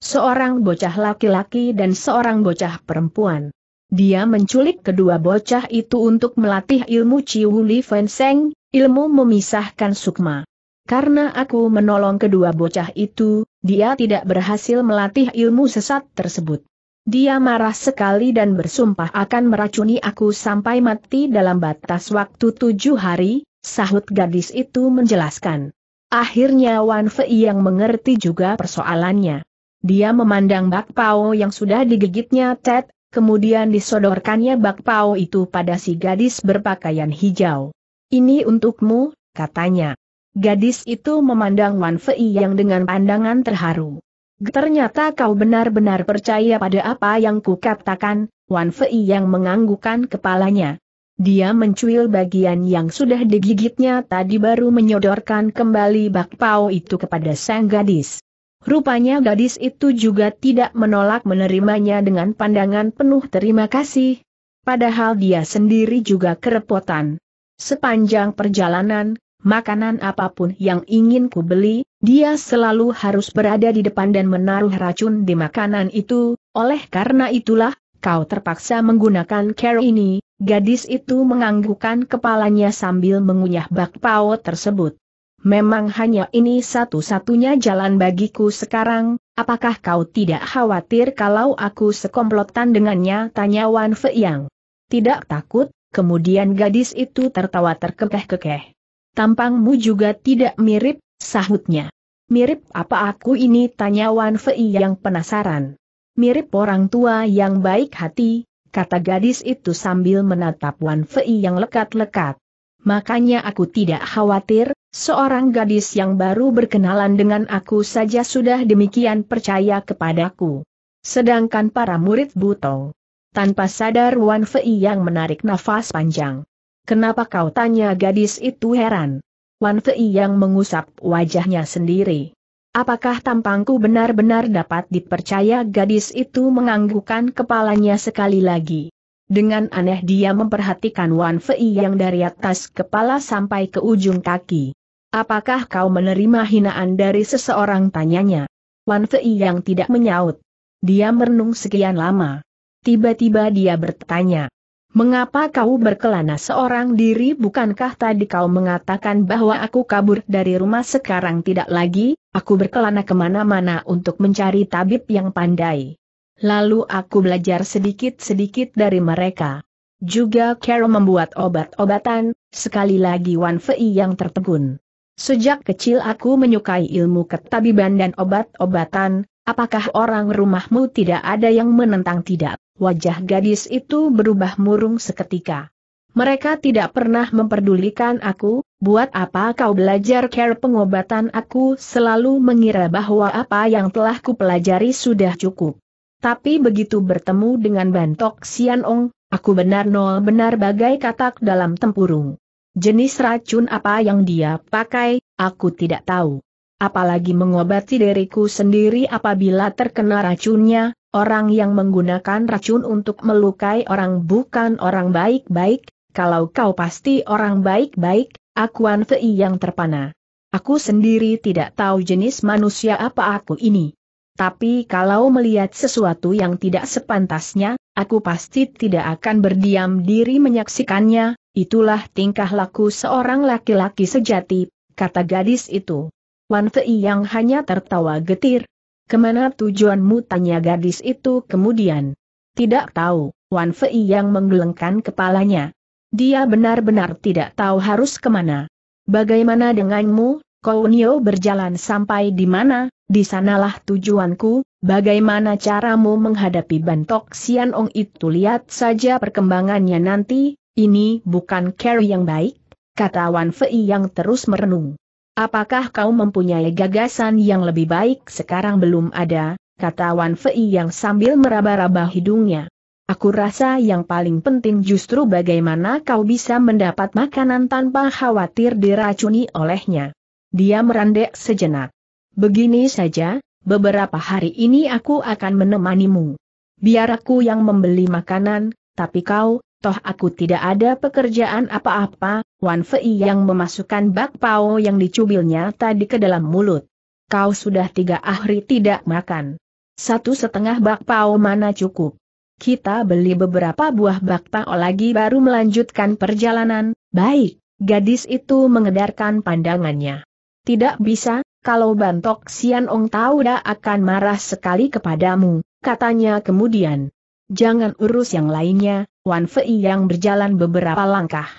Seorang bocah laki-laki dan seorang bocah perempuan. Dia menculik kedua bocah itu untuk melatih ilmu Ciu Li Fenseng, ilmu memisahkan sukma. Karena aku menolong kedua bocah itu, dia tidak berhasil melatih ilmu sesat tersebut. Dia marah sekali dan bersumpah akan meracuni aku sampai mati dalam batas waktu tujuh hari, sahut gadis itu menjelaskan. Akhirnya Wan Fei yang mengerti juga persoalannya. Dia memandang Bak Pao yang sudah digigitnya Ted kemudian disodorkannya bakpao itu pada si gadis berpakaian hijau. Ini untukmu, katanya. Gadis itu memandang Wan Fei yang dengan pandangan terharu. Ternyata kau benar-benar percaya pada apa yang kukatakan, Wan Fei yang menganggukkan kepalanya. Dia mencuil bagian yang sudah digigitnya tadi baru menyodorkan kembali bakpao itu kepada sang gadis. Rupanya gadis itu juga tidak menolak menerimanya dengan pandangan penuh terima kasih. Padahal dia sendiri juga kerepotan. Sepanjang perjalanan, makanan apapun yang ingin ku beli, dia selalu harus berada di depan dan menaruh racun di makanan itu, oleh karena itulah, kau terpaksa menggunakan care ini, gadis itu menganggukkan kepalanya sambil mengunyah bakpao tersebut memang hanya ini satu-satunya jalan bagiku sekarang, apakah kau tidak khawatir kalau aku sekomplotan dengannya? Tanya Wan yang. Tidak takut, kemudian gadis itu tertawa terkekeh-kekeh. Tampangmu juga tidak mirip, sahutnya. Mirip apa aku ini? Tanya Wan Fei yang penasaran. Mirip orang tua yang baik hati, kata gadis itu sambil menatap Wan Fei yang lekat-lekat. Makanya aku tidak khawatir, Seorang gadis yang baru berkenalan dengan aku saja sudah demikian percaya kepadaku. Sedangkan para murid Butong. Tanpa sadar Wan Fei yang menarik nafas panjang. Kenapa kau tanya gadis itu heran? Wan Fei yang mengusap wajahnya sendiri. Apakah tampangku benar-benar dapat dipercaya gadis itu menganggukkan kepalanya sekali lagi. Dengan aneh dia memperhatikan Wan Fei yang dari atas kepala sampai ke ujung kaki. Apakah kau menerima hinaan dari seseorang tanyanya? Wan Fei yang tidak menyaut. Dia merenung sekian lama. Tiba-tiba dia bertanya. Mengapa kau berkelana seorang diri bukankah tadi kau mengatakan bahwa aku kabur dari rumah sekarang tidak lagi, aku berkelana kemana-mana untuk mencari tabib yang pandai. Lalu aku belajar sedikit-sedikit dari mereka. Juga Carol membuat obat-obatan, sekali lagi Wan Fei yang tertegun. Sejak kecil aku menyukai ilmu ketabiban dan obat-obatan, apakah orang rumahmu tidak ada yang menentang tidak? Wajah gadis itu berubah murung seketika. Mereka tidak pernah memperdulikan aku, buat apa kau belajar care pengobatan aku selalu mengira bahwa apa yang telah kupelajari sudah cukup. Tapi begitu bertemu dengan Bantok Ong, aku benar benar bagai katak dalam tempurung. Jenis racun apa yang dia pakai, aku tidak tahu. Apalagi mengobati diriku sendiri apabila terkena racunnya, orang yang menggunakan racun untuk melukai orang bukan orang baik-baik, kalau kau pasti orang baik-baik, aku anfei yang terpana. Aku sendiri tidak tahu jenis manusia apa aku ini. Tapi kalau melihat sesuatu yang tidak sepantasnya, aku pasti tidak akan berdiam diri menyaksikannya, Itulah tingkah laku seorang laki-laki sejati, kata gadis itu. Wan Fei yang hanya tertawa getir. Kemana tujuanmu tanya gadis itu kemudian. Tidak tahu, Wan Fei yang menggelengkan kepalanya. Dia benar-benar tidak tahu harus kemana. Bagaimana denganmu, Kounio berjalan sampai di mana, di sanalah tujuanku, bagaimana caramu menghadapi bantok Xianong itu lihat saja perkembangannya nanti, ini bukan carry yang baik, kata Wan Fei yang terus merenung. Apakah kau mempunyai gagasan yang lebih baik sekarang belum ada, kata Wan Fei yang sambil meraba-raba hidungnya. Aku rasa yang paling penting justru bagaimana kau bisa mendapat makanan tanpa khawatir diracuni olehnya. Dia merendek sejenak. Begini saja, beberapa hari ini aku akan menemanimu. Biar aku yang membeli makanan, tapi kau, toh aku tidak ada pekerjaan apa-apa, Wan Fei yang memasukkan bakpao yang dicubilnya tadi ke dalam mulut. Kau sudah tiga ahri tidak makan. Satu setengah bakpao mana cukup. Kita beli beberapa buah bakpao lagi baru melanjutkan perjalanan, baik, gadis itu mengedarkan pandangannya. Tidak bisa, kalau Bantok Sian Ong tahu dah akan marah sekali kepadamu, katanya kemudian. Jangan urus yang lainnya, Wan Fei yang berjalan beberapa langkah.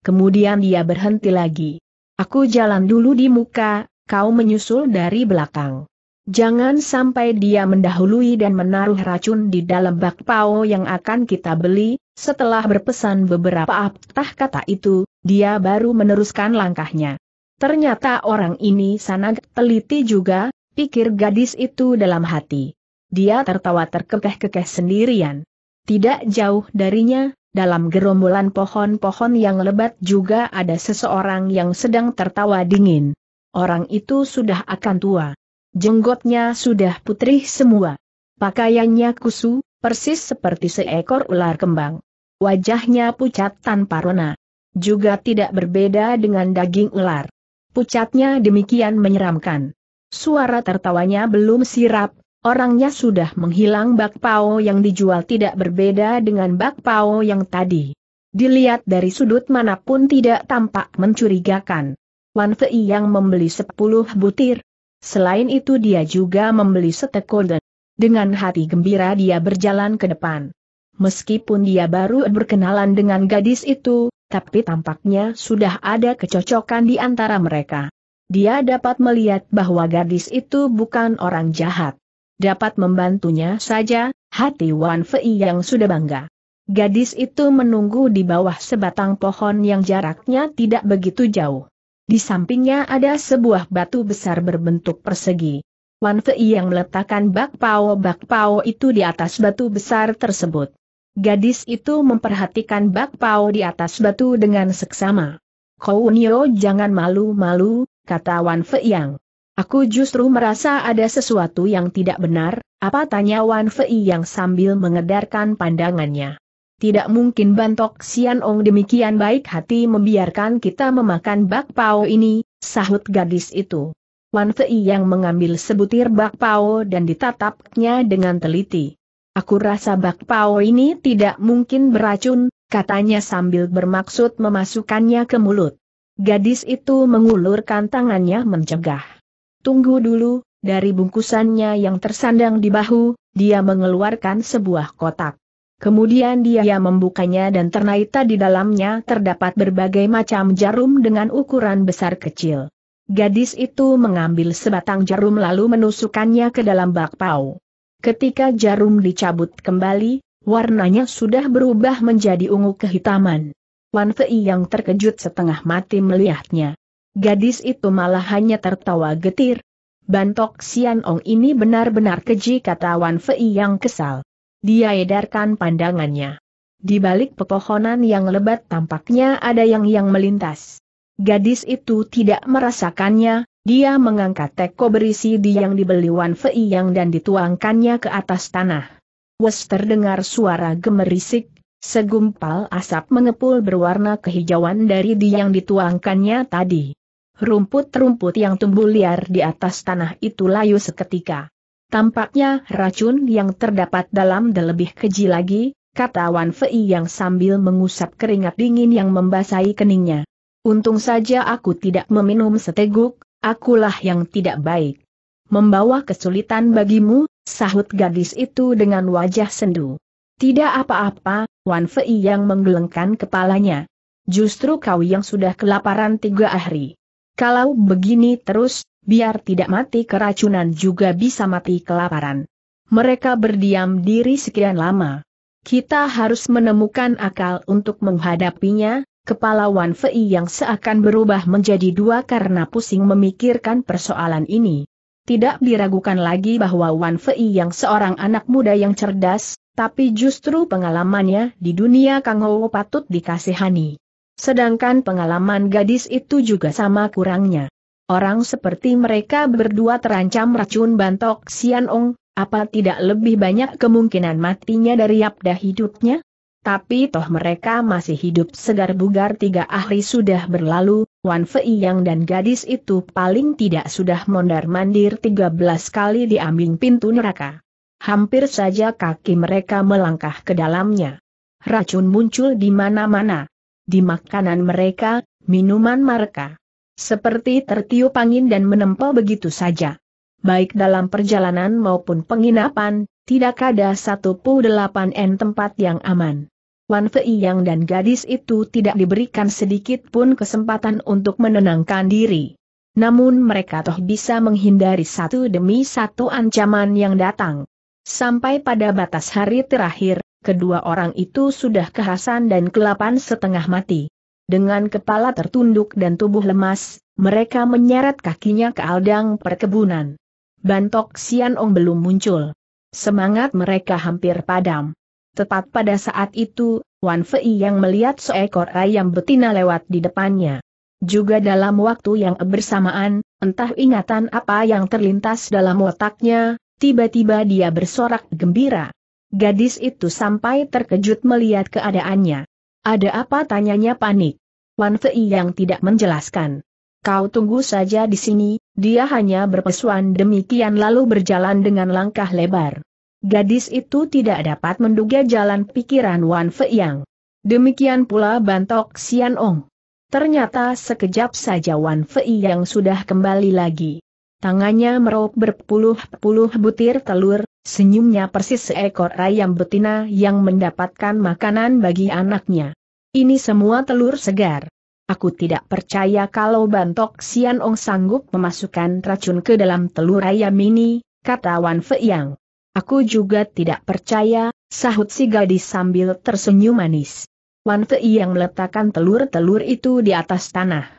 Kemudian dia berhenti lagi. Aku jalan dulu di muka, kau menyusul dari belakang. Jangan sampai dia mendahului dan menaruh racun di dalam bakpao yang akan kita beli, setelah berpesan beberapa aptah kata itu, dia baru meneruskan langkahnya. Ternyata orang ini sangat teliti juga, pikir gadis itu dalam hati. Dia tertawa terkekeh-kekeh sendirian. Tidak jauh darinya, dalam gerombolan pohon-pohon yang lebat juga ada seseorang yang sedang tertawa dingin. Orang itu sudah akan tua. Jenggotnya sudah putrih semua. Pakaiannya kusu, persis seperti seekor ular kembang. Wajahnya pucat tanpa rona. Juga tidak berbeda dengan daging ular. Pucatnya demikian menyeramkan. Suara tertawanya belum sirap, Orangnya sudah menghilang bakpao yang dijual tidak berbeda dengan bakpao yang tadi. Dilihat dari sudut manapun tidak tampak mencurigakan. Wan Fei yang membeli 10 butir. Selain itu dia juga membeli setekoden. Dengan hati gembira dia berjalan ke depan. Meskipun dia baru berkenalan dengan gadis itu, tapi tampaknya sudah ada kecocokan di antara mereka. Dia dapat melihat bahwa gadis itu bukan orang jahat dapat membantunya saja, hati Wan Fei yang sudah bangga. Gadis itu menunggu di bawah sebatang pohon yang jaraknya tidak begitu jauh. Di sampingnya ada sebuah batu besar berbentuk persegi. Wan Fei yang meletakkan bakpao-bakpao itu di atas batu besar tersebut. Gadis itu memperhatikan bakpao di atas batu dengan seksama. Kounio jangan malu-malu, kata Wan Fei yang. Aku justru merasa ada sesuatu yang tidak benar, apa tanya Wan Fei yang sambil mengedarkan pandangannya. Tidak mungkin bantok Sian Ong demikian baik hati membiarkan kita memakan bakpao ini, sahut gadis itu. Wan Fei yang mengambil sebutir bakpao dan ditatapnya dengan teliti. Aku rasa bakpao ini tidak mungkin beracun, katanya sambil bermaksud memasukkannya ke mulut. Gadis itu mengulurkan tangannya mencegah. Tunggu dulu, dari bungkusannya yang tersandang di bahu, dia mengeluarkan sebuah kotak. Kemudian dia membukanya dan ternyata di dalamnya terdapat berbagai macam jarum dengan ukuran besar kecil. Gadis itu mengambil sebatang jarum lalu menusukkannya ke dalam bakpao. Ketika jarum dicabut kembali, warnanya sudah berubah menjadi ungu kehitaman. Wan Fei yang terkejut setengah mati melihatnya. Gadis itu malah hanya tertawa getir. Bantok Sian Ong ini benar-benar keji kata Wan Fei yang kesal. Dia edarkan pandangannya. Di balik pepohonan yang lebat tampaknya ada yang yang melintas. Gadis itu tidak merasakannya, dia mengangkat teko berisi di yang dibeli Wan Fei yang dan dituangkannya ke atas tanah. Wes terdengar suara gemerisik, segumpal asap mengepul berwarna kehijauan dari di yang dituangkannya tadi. Rumput-rumput yang tumbuh liar di atas tanah itu layu seketika. Tampaknya racun yang terdapat dalam dan lebih keji lagi, kata Wan Fei yang sambil mengusap keringat dingin yang membasahi keningnya. Untung saja aku tidak meminum seteguk, akulah yang tidak baik. Membawa kesulitan bagimu, sahut gadis itu dengan wajah sendu. Tidak apa-apa, Wan Fei yang menggelengkan kepalanya. Justru kau yang sudah kelaparan tiga hari. Kalau begini terus, biar tidak mati keracunan juga bisa mati kelaparan. Mereka berdiam diri sekian lama. Kita harus menemukan akal untuk menghadapinya, kepala Wan Fei yang seakan berubah menjadi dua karena pusing memikirkan persoalan ini. Tidak diragukan lagi bahwa Wan Fei yang seorang anak muda yang cerdas, tapi justru pengalamannya di dunia Kang Ho patut dikasihani. Sedangkan pengalaman gadis itu juga sama kurangnya. Orang seperti mereka berdua terancam racun bantok Ong, apa tidak lebih banyak kemungkinan matinya dari abda hidupnya? Tapi toh mereka masih hidup segar bugar tiga ahli sudah berlalu, Wan Fei Yang dan gadis itu paling tidak sudah mondar-mandir 13 kali di ambing pintu neraka. Hampir saja kaki mereka melangkah ke dalamnya. Racun muncul di mana-mana, di makanan mereka, minuman mereka. Seperti tertiup angin dan menempel begitu saja. Baik dalam perjalanan maupun penginapan, tidak ada satu puluh delapan n tempat yang aman. Wan Fei Yang dan gadis itu tidak diberikan sedikit pun kesempatan untuk menenangkan diri. Namun mereka toh bisa menghindari satu demi satu ancaman yang datang. Sampai pada batas hari terakhir, kedua orang itu sudah kehasan dan kelapan setengah mati. Dengan kepala tertunduk dan tubuh lemas, mereka menyeret kakinya ke aldang perkebunan. Bantok Sian Ong belum muncul. Semangat mereka hampir padam. Tepat pada saat itu, Wan Fei yang melihat seekor ayam betina lewat di depannya. Juga dalam waktu yang bersamaan, entah ingatan apa yang terlintas dalam otaknya, tiba-tiba dia bersorak gembira. Gadis itu sampai terkejut melihat keadaannya. Ada apa tanyanya panik? Wan Fei yang tidak menjelaskan. Kau tunggu saja di sini, dia hanya berpesuan demikian lalu berjalan dengan langkah lebar. Gadis itu tidak dapat menduga jalan pikiran Wan Fei yang. Demikian pula bantok Xian Ong. Ternyata sekejap saja Wan Fei yang sudah kembali lagi. Tangannya meraup berpuluh-puluh butir telur, Senyumnya persis seekor ayam betina yang mendapatkan makanan bagi anaknya. Ini semua telur segar. Aku tidak percaya kalau Bantok Sian Ong sanggup memasukkan racun ke dalam telur ayam ini, kata Wan Yang. Aku juga tidak percaya, sahut si gadis sambil tersenyum manis. Wan Yang meletakkan telur-telur itu di atas tanah.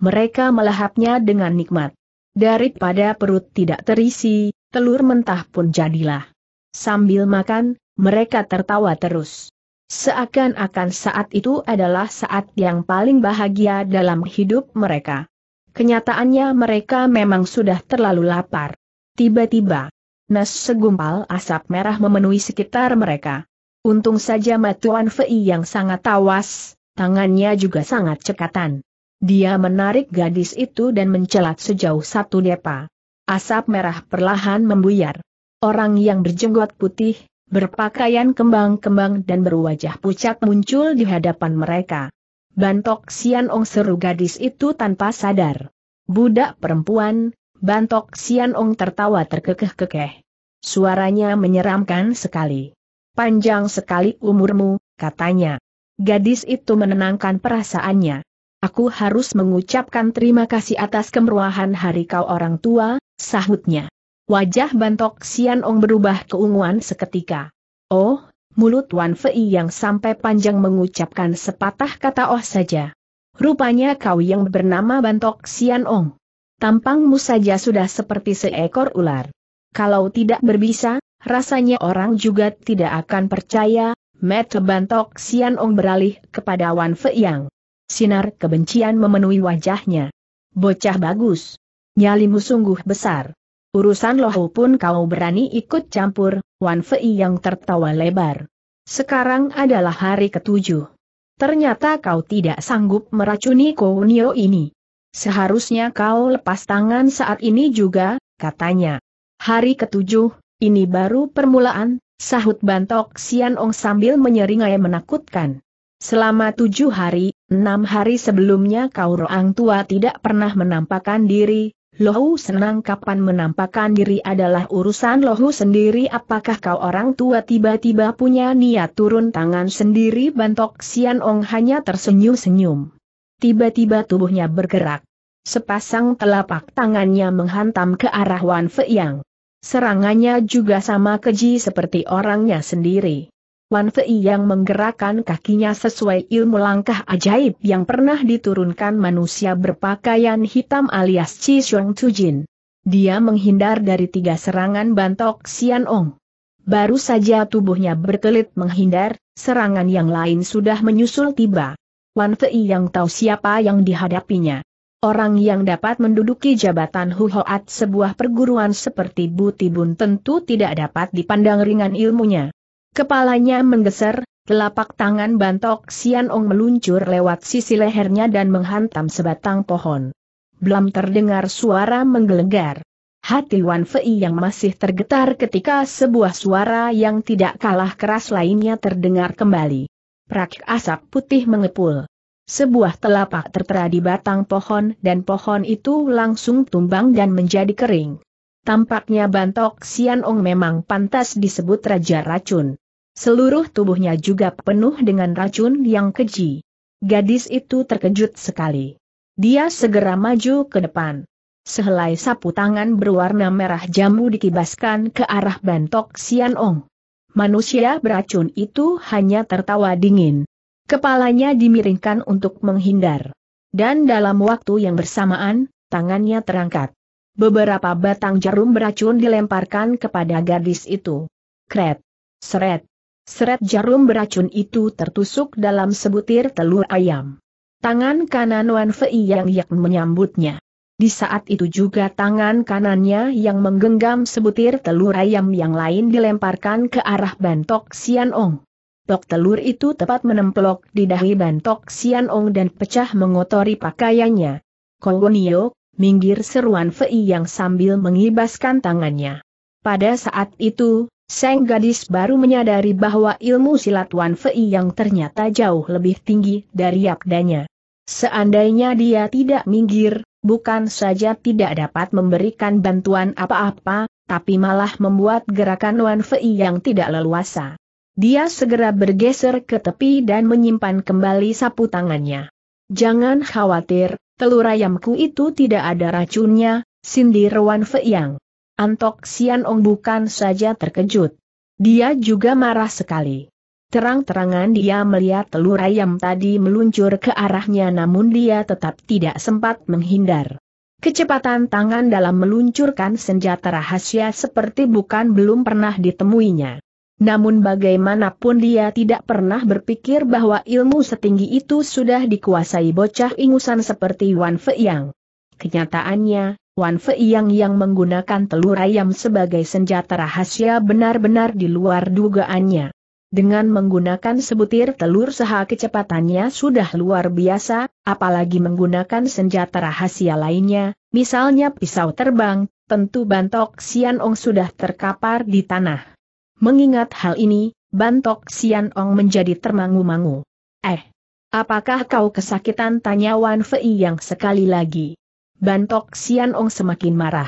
Mereka melahapnya dengan nikmat. Daripada perut tidak terisi, telur mentah pun jadilah. Sambil makan, mereka tertawa terus. Seakan-akan saat itu adalah saat yang paling bahagia dalam hidup mereka. Kenyataannya mereka memang sudah terlalu lapar. Tiba-tiba, nas segumpal asap merah memenuhi sekitar mereka. Untung saja Matuan Fei yang sangat tawas, tangannya juga sangat cekatan. Dia menarik gadis itu dan mencelat sejauh satu depa. Asap merah perlahan membuyar. Orang yang berjenggot putih, berpakaian kembang-kembang dan berwajah pucat muncul di hadapan mereka. Bantok Sian Ong seru gadis itu tanpa sadar. Budak perempuan, Bantok Sian Ong tertawa terkekeh-kekeh. Suaranya menyeramkan sekali. Panjang sekali umurmu, katanya. Gadis itu menenangkan perasaannya. Aku harus mengucapkan terima kasih atas kemurahan hari kau orang tua, Sahutnya. Wajah Bantok Sian Ong berubah keunguan seketika. Oh, mulut Wan Fei yang sampai panjang mengucapkan sepatah kata oh saja. Rupanya kau yang bernama Bantok Sian Ong. Tampangmu saja sudah seperti seekor ular. Kalau tidak berbisa, rasanya orang juga tidak akan percaya, Mata Bantok Sian Ong beralih kepada Wan Fei Yang. Sinar kebencian memenuhi wajahnya. Bocah bagus. Nyalimu sungguh besar. Urusan lohu pun kau berani ikut campur, Wan Fei yang tertawa lebar. Sekarang adalah hari ketujuh. Ternyata kau tidak sanggup meracuni Kounio ini. Seharusnya kau lepas tangan saat ini juga, katanya. Hari ketujuh, ini baru permulaan, sahut bantok Sian Ong sambil menyeringai menakutkan. Selama tujuh hari, enam hari sebelumnya kau roang tua tidak pernah menampakkan diri, Lohu senang kapan menampakkan diri adalah urusan Lohu sendiri apakah kau orang tua tiba-tiba punya niat turun tangan sendiri bantok Sian Ong hanya tersenyum-senyum. Tiba-tiba tubuhnya bergerak. Sepasang telapak tangannya menghantam ke arah Wan Fei Yang. Serangannya juga sama keji seperti orangnya sendiri. Wan Fei yang menggerakkan kakinya sesuai ilmu langkah ajaib yang pernah diturunkan manusia berpakaian hitam alias Chi Xiong Tujin. Dia menghindar dari tiga serangan bantok Xian Ong. Baru saja tubuhnya berkelit menghindar, serangan yang lain sudah menyusul tiba. Wan Fei yang tahu siapa yang dihadapinya. Orang yang dapat menduduki jabatan Hoat sebuah perguruan seperti Bu Tibun tentu tidak dapat dipandang ringan ilmunya. Kepalanya menggeser, telapak tangan bantok Sian Ong meluncur lewat sisi lehernya dan menghantam sebatang pohon. Belum terdengar suara menggelegar. Hati Wan Fei yang masih tergetar ketika sebuah suara yang tidak kalah keras lainnya terdengar kembali. Prak asap putih mengepul. Sebuah telapak tertera di batang pohon dan pohon itu langsung tumbang dan menjadi kering. Tampaknya Bantok Sian Ong memang pantas disebut Raja Racun. Seluruh tubuhnya juga penuh dengan racun yang keji. Gadis itu terkejut sekali. Dia segera maju ke depan. Sehelai sapu tangan berwarna merah jambu dikibaskan ke arah bentok Sian Ong. Manusia beracun itu hanya tertawa dingin. Kepalanya dimiringkan untuk menghindar. Dan dalam waktu yang bersamaan, tangannya terangkat. Beberapa batang jarum beracun dilemparkan kepada gadis itu. Kret. Seret. Seret jarum beracun itu tertusuk dalam sebutir telur ayam. Tangan kanan Wan Fei yang yak menyambutnya. Di saat itu juga tangan kanannya yang menggenggam sebutir telur ayam yang lain dilemparkan ke arah bantok Xian Ong. Tok telur itu tepat menemplok di dahi bantok Xian Ong dan pecah mengotori pakaiannya. Kowonio, minggir seruan Fei yang sambil mengibaskan tangannya. Pada saat itu, Sang gadis baru menyadari bahwa ilmu silat Wan Fei yang ternyata jauh lebih tinggi dari abdanya. Seandainya dia tidak minggir, bukan saja tidak dapat memberikan bantuan apa-apa, tapi malah membuat gerakan Wan Fei yang tidak leluasa. Dia segera bergeser ke tepi dan menyimpan kembali sapu tangannya. Jangan khawatir, telur ayamku itu tidak ada racunnya, sindir Wan Fei yang. Antok Sian Ong bukan saja terkejut. Dia juga marah sekali. Terang-terangan dia melihat telur ayam tadi meluncur ke arahnya namun dia tetap tidak sempat menghindar. Kecepatan tangan dalam meluncurkan senjata rahasia seperti bukan belum pernah ditemuinya. Namun bagaimanapun dia tidak pernah berpikir bahwa ilmu setinggi itu sudah dikuasai bocah ingusan seperti Wan Fei Yang. Kenyataannya, Wan Fei Yang yang menggunakan telur ayam sebagai senjata rahasia benar-benar di luar dugaannya. Dengan menggunakan sebutir telur seha kecepatannya sudah luar biasa, apalagi menggunakan senjata rahasia lainnya, misalnya pisau terbang, tentu Bantok Sian Ong sudah terkapar di tanah. Mengingat hal ini, Bantok Sian Ong menjadi termangu-mangu. Eh, apakah kau kesakitan tanya Wan Fei yang sekali lagi? Bantok Sian Ong semakin marah.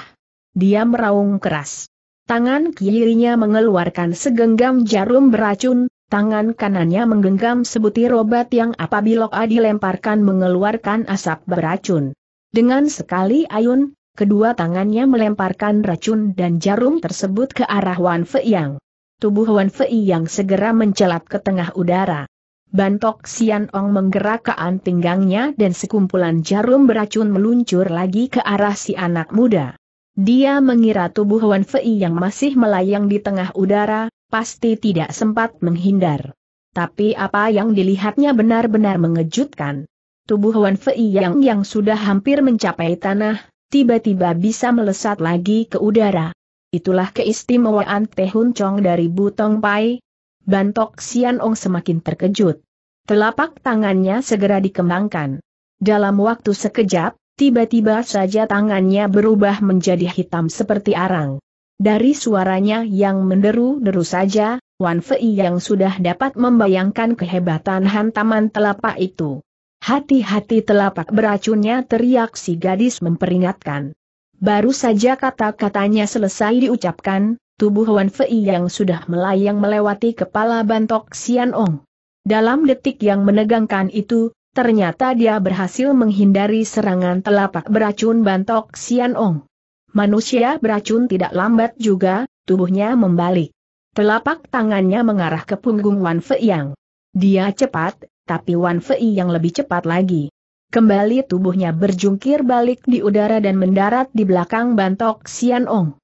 Dia meraung keras. Tangan kirinya mengeluarkan segenggam jarum beracun, tangan kanannya menggenggam sebutir obat yang apabila dilemparkan mengeluarkan asap beracun. Dengan sekali ayun, kedua tangannya melemparkan racun dan jarum tersebut ke arah Wan Fei Yang. Tubuh Wan Fei Yang segera mencelat ke tengah udara. Bantok Sian Ong menggerakkan pinggangnya dan sekumpulan jarum beracun meluncur lagi ke arah si anak muda. Dia mengira tubuh Wan Fei yang masih melayang di tengah udara, pasti tidak sempat menghindar. Tapi apa yang dilihatnya benar-benar mengejutkan. Tubuh Wan Fei yang yang sudah hampir mencapai tanah, tiba-tiba bisa melesat lagi ke udara. Itulah keistimewaan Tehun Hun Chong dari Butong Pai, Bantok Sian Ong semakin terkejut. Telapak tangannya segera dikembangkan. Dalam waktu sekejap, tiba-tiba saja tangannya berubah menjadi hitam seperti arang. Dari suaranya yang menderu-deru saja, Wan Fei yang sudah dapat membayangkan kehebatan hantaman telapak itu. Hati-hati telapak beracunnya teriak si gadis memperingatkan. Baru saja kata-katanya selesai diucapkan, tubuh Wan Fei yang sudah melayang melewati kepala bantok Xian Ong. Dalam detik yang menegangkan itu, ternyata dia berhasil menghindari serangan telapak beracun bantok Xian Ong. Manusia beracun tidak lambat juga, tubuhnya membalik. Telapak tangannya mengarah ke punggung Wan Fei yang. Dia cepat, tapi Wan Fei yang lebih cepat lagi. Kembali tubuhnya berjungkir balik di udara dan mendarat di belakang bantok Xian Ong.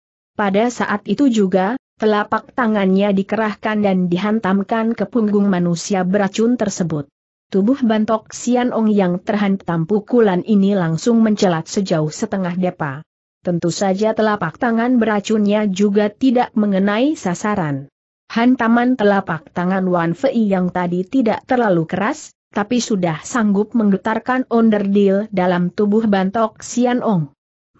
Pada saat itu juga, telapak tangannya dikerahkan dan dihantamkan ke punggung manusia beracun tersebut. Tubuh bantok Sian Ong yang terhantam pukulan ini langsung mencelat sejauh setengah depa. Tentu saja telapak tangan beracunnya juga tidak mengenai sasaran. Hantaman telapak tangan Wan Fei yang tadi tidak terlalu keras, tapi sudah sanggup menggetarkan onderdil dalam tubuh bantok Sian Ong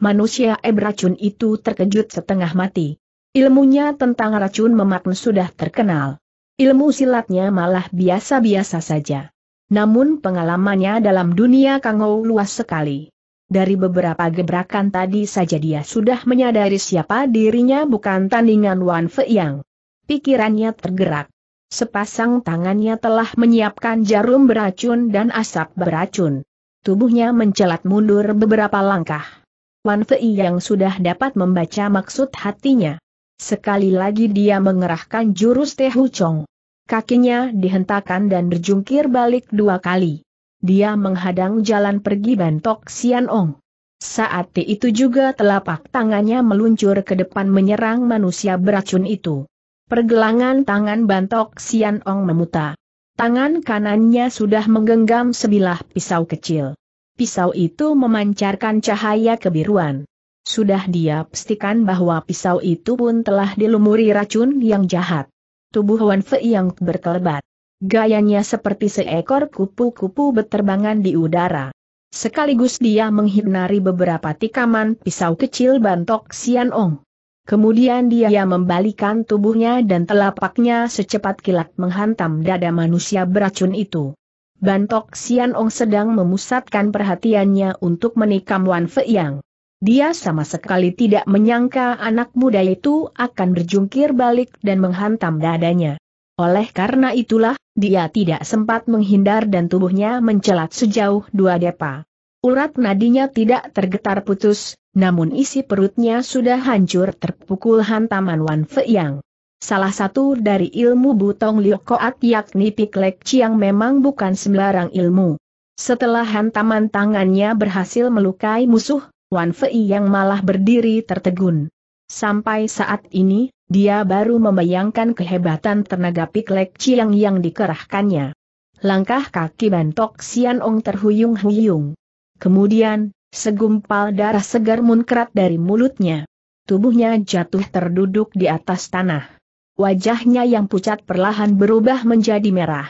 manusia Ebracun beracun itu terkejut setengah mati. Ilmunya tentang racun memakn sudah terkenal. Ilmu silatnya malah biasa-biasa saja. Namun pengalamannya dalam dunia Kangou luas sekali. Dari beberapa gebrakan tadi saja dia sudah menyadari siapa dirinya bukan tandingan Wan Feiyang. Pikirannya tergerak. Sepasang tangannya telah menyiapkan jarum beracun dan asap beracun. Tubuhnya mencelat mundur beberapa langkah. Wan yang sudah dapat membaca maksud hatinya. Sekali lagi dia mengerahkan jurus Teh Hucong. Kakinya dihentakkan dan berjungkir balik dua kali. Dia menghadang jalan pergi Bantok Sian Ong. Saat itu juga telapak tangannya meluncur ke depan menyerang manusia beracun itu. Pergelangan tangan Bantok Sian Ong memutar. Tangan kanannya sudah menggenggam sebilah pisau kecil pisau itu memancarkan cahaya kebiruan. Sudah dia pastikan bahwa pisau itu pun telah dilumuri racun yang jahat. Tubuh Wan Fei yang berkelebat. Gayanya seperti seekor kupu-kupu berterbangan di udara. Sekaligus dia menghindari beberapa tikaman pisau kecil bantok Xian Ong. Kemudian dia membalikan tubuhnya dan telapaknya secepat kilat menghantam dada manusia beracun itu. Bantok Sian Ong sedang memusatkan perhatiannya untuk menikam Wan Feiyang. Dia sama sekali tidak menyangka anak muda itu akan berjungkir balik dan menghantam dadanya. Oleh karena itulah, dia tidak sempat menghindar dan tubuhnya mencelat sejauh dua depa. Urat nadinya tidak tergetar putus, namun isi perutnya sudah hancur terpukul hantaman Wan Feiyang. Salah satu dari ilmu butong liokoat yakni piklek ciang memang bukan sembarang ilmu. Setelah hantaman tangannya berhasil melukai musuh, Wan Fei yang malah berdiri tertegun. Sampai saat ini, dia baru membayangkan kehebatan tenaga piklek ciang yang dikerahkannya. Langkah kaki bantok Sian Ong terhuyung-huyung. Kemudian, segumpal darah segar munkrat dari mulutnya. Tubuhnya jatuh terduduk di atas tanah wajahnya yang pucat perlahan berubah menjadi merah.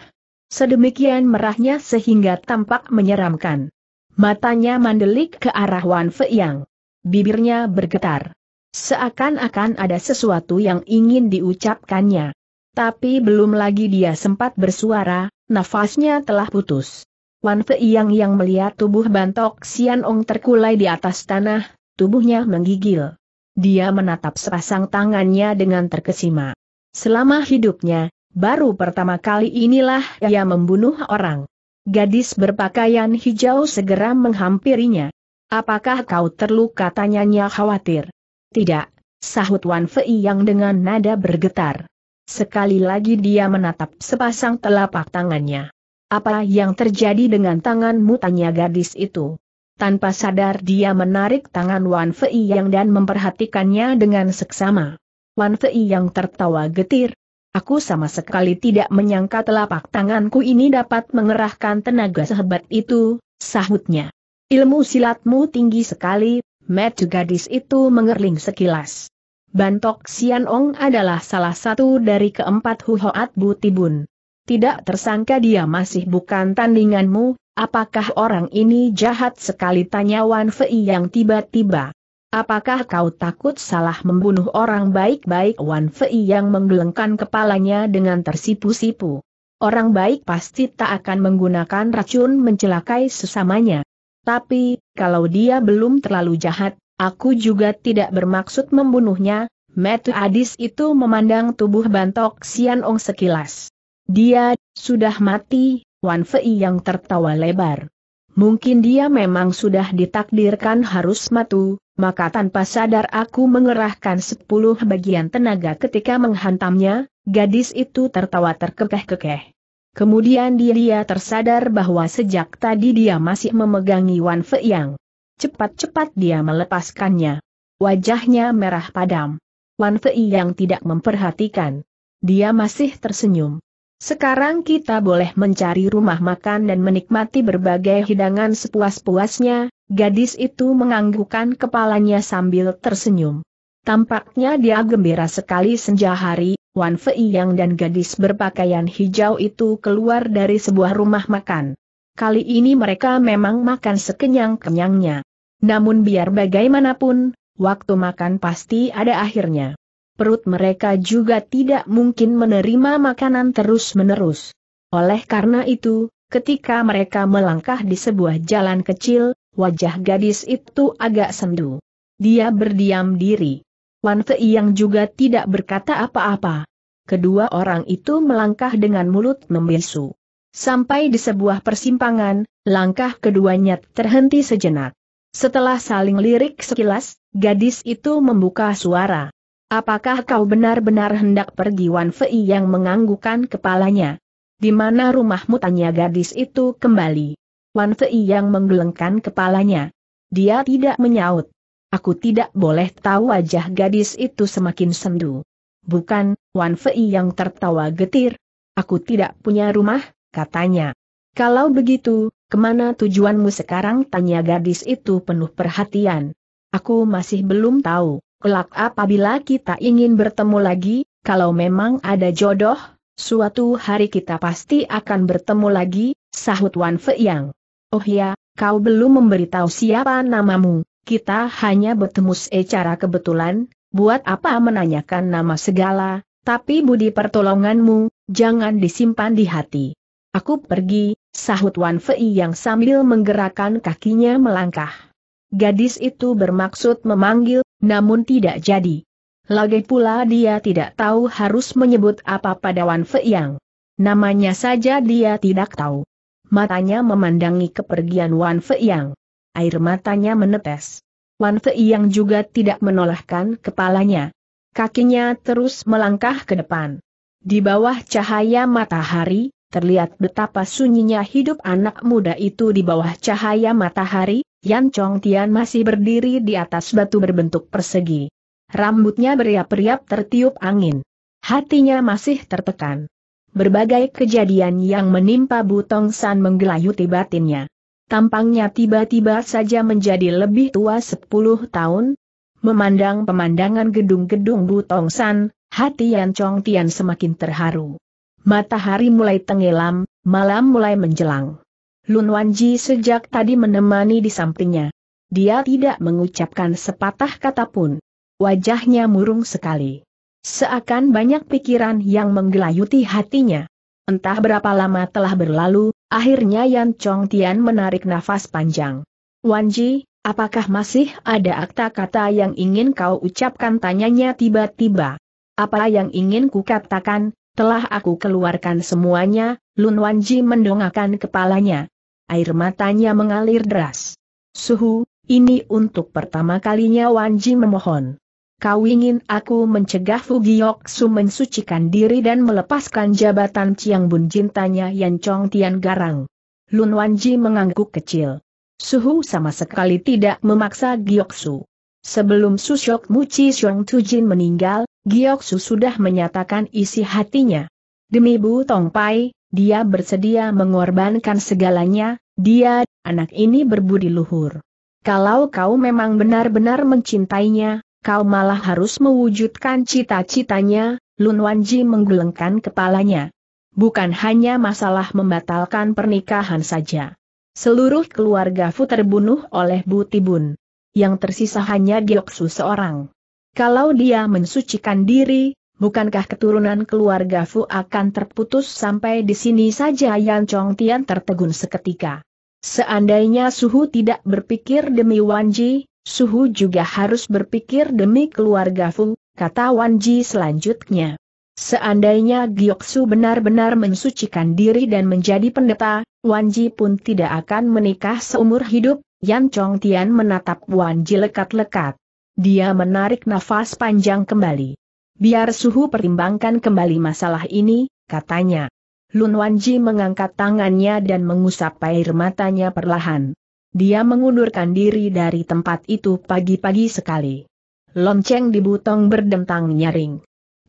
Sedemikian merahnya sehingga tampak menyeramkan. Matanya mandelik ke arah Wan Feiyang. Bibirnya bergetar. Seakan-akan ada sesuatu yang ingin diucapkannya. Tapi belum lagi dia sempat bersuara, nafasnya telah putus. Wan Feiyang yang melihat tubuh bantok Xianong Ong terkulai di atas tanah, tubuhnya menggigil. Dia menatap sepasang tangannya dengan terkesima. Selama hidupnya, baru pertama kali inilah ia membunuh orang. Gadis berpakaian hijau segera menghampirinya. Apakah kau terluka tanyanya khawatir? Tidak, sahut Wan Fei yang dengan nada bergetar. Sekali lagi dia menatap sepasang telapak tangannya. Apa yang terjadi dengan tanganmu tanya gadis itu? Tanpa sadar dia menarik tangan Wan Fei yang dan memperhatikannya dengan seksama. Wan Fei yang tertawa getir. Aku sama sekali tidak menyangka telapak tanganku ini dapat mengerahkan tenaga sehebat itu, sahutnya. Ilmu silatmu tinggi sekali, metu gadis itu mengerling sekilas. Bantok Xianong adalah salah satu dari keempat Huhoat Butibun. Tidak tersangka dia masih bukan tandinganmu, apakah orang ini jahat sekali tanya Wan Fei yang tiba-tiba Apakah kau takut salah membunuh orang baik-baik Wan Fei yang menggelengkan kepalanya dengan tersipu-sipu? Orang baik pasti tak akan menggunakan racun mencelakai sesamanya. Tapi, kalau dia belum terlalu jahat, aku juga tidak bermaksud membunuhnya, Metu Adis itu memandang tubuh bantok Sian Ong sekilas. Dia, sudah mati, Wan Fei yang tertawa lebar. Mungkin dia memang sudah ditakdirkan harus matu, maka tanpa sadar aku mengerahkan sepuluh bagian tenaga ketika menghantamnya, gadis itu tertawa terkekeh-kekeh. Kemudian dia tersadar bahwa sejak tadi dia masih memegangi Wan Fei Yang. Cepat-cepat dia melepaskannya. Wajahnya merah padam. Wan Fei Yang tidak memperhatikan. Dia masih tersenyum. Sekarang kita boleh mencari rumah makan dan menikmati berbagai hidangan sepuas-puasnya, gadis itu menganggukkan kepalanya sambil tersenyum. Tampaknya dia gembira sekali senja hari, Wan Fei Yang dan gadis berpakaian hijau itu keluar dari sebuah rumah makan. Kali ini mereka memang makan sekenyang-kenyangnya. Namun biar bagaimanapun, waktu makan pasti ada akhirnya perut mereka juga tidak mungkin menerima makanan terus-menerus. Oleh karena itu, ketika mereka melangkah di sebuah jalan kecil, wajah gadis itu agak sendu. Dia berdiam diri. Wan Fei yang juga tidak berkata apa-apa. Kedua orang itu melangkah dengan mulut membisu. Sampai di sebuah persimpangan, langkah keduanya terhenti sejenak. Setelah saling lirik sekilas, gadis itu membuka suara. Apakah kau benar-benar hendak pergi Wan Fei yang menganggukan kepalanya? Di mana rumahmu tanya gadis itu kembali. Wan Fei yang menggelengkan kepalanya. Dia tidak menyaut. Aku tidak boleh tahu wajah gadis itu semakin sendu. Bukan, Wan Fei yang tertawa getir. Aku tidak punya rumah, katanya. Kalau begitu, kemana tujuanmu sekarang tanya gadis itu penuh perhatian. Aku masih belum tahu. Kelak apabila kita ingin bertemu lagi, kalau memang ada jodoh, suatu hari kita pasti akan bertemu lagi, sahut Wan yang. Oh ya, kau belum memberitahu siapa namamu, kita hanya bertemu secara kebetulan, buat apa menanyakan nama segala, tapi budi pertolonganmu, jangan disimpan di hati. Aku pergi, sahut Wan Fei yang sambil menggerakkan kakinya melangkah. Gadis itu bermaksud memanggil, namun tidak jadi. Lagi pula dia tidak tahu harus menyebut apa pada Wan Fei Yang. Namanya saja dia tidak tahu. Matanya memandangi kepergian Wan Fei Yang, Air matanya menetes. Wan Fei Yang juga tidak menolakkan kepalanya. Kakinya terus melangkah ke depan. Di bawah cahaya matahari, terlihat betapa sunyinya hidup anak muda itu di bawah cahaya matahari, Yan Chong Tian masih berdiri di atas batu berbentuk persegi. Rambutnya beriap-riap tertiup angin. Hatinya masih tertekan. Berbagai kejadian yang menimpa Butong San menggelayuti batinnya. Tampangnya tiba-tiba saja menjadi lebih tua 10 tahun. Memandang pemandangan gedung-gedung Butong San, hati Yan Chong Tian semakin terharu. Matahari mulai tenggelam, malam mulai menjelang. Lun Wanji sejak tadi menemani di sampingnya. Dia tidak mengucapkan sepatah kata pun. Wajahnya murung sekali. Seakan banyak pikiran yang menggelayuti hatinya. Entah berapa lama telah berlalu, akhirnya Yan Chong Tian menarik nafas panjang. Wanji, apakah masih ada akta kata yang ingin kau ucapkan tanyanya tiba-tiba? Apa yang ingin kukatakan, telah aku keluarkan semuanya, Lun Wanji mendongakkan kepalanya. Air matanya mengalir deras. Suhu, ini untuk pertama kalinya Wanji memohon. Kau ingin aku mencegah Fugiok Su mensucikan diri dan melepaskan jabatan Ciang Bun Jintanya Yan Chong Tian Garang. Lun Wanji mengangguk kecil. Suhu sama sekali tidak memaksa Giok Su. Sebelum Susyok Muci Xiong Tujin meninggal, Giok Su sudah menyatakan isi hatinya. Demi Bu Tong Pai, dia bersedia mengorbankan segalanya, dia, anak ini berbudi luhur. Kalau kau memang benar-benar mencintainya, kau malah harus mewujudkan cita-citanya, Lun Wanji menggelengkan kepalanya. Bukan hanya masalah membatalkan pernikahan saja. Seluruh keluarga Fu terbunuh oleh Bu Tibun yang tersisa hanya Gioksu seorang. Kalau dia mensucikan diri, bukankah keturunan keluarga Fu akan terputus sampai di sini saja Yan Chong Tian tertegun seketika. Seandainya Suhu tidak berpikir demi Wanji, Suhu juga harus berpikir demi keluarga Fu, kata Wanji selanjutnya. Seandainya Gioksu benar-benar mensucikan diri dan menjadi pendeta, Wanji pun tidak akan menikah seumur hidup, Yan Chong Tian menatap Wan Ji lekat-lekat. Dia menarik nafas panjang kembali. Biar suhu pertimbangkan kembali masalah ini, katanya. Lun Ji mengangkat tangannya dan mengusap air matanya perlahan. Dia mengundurkan diri dari tempat itu pagi-pagi sekali. Lonceng di butong berdentang nyaring.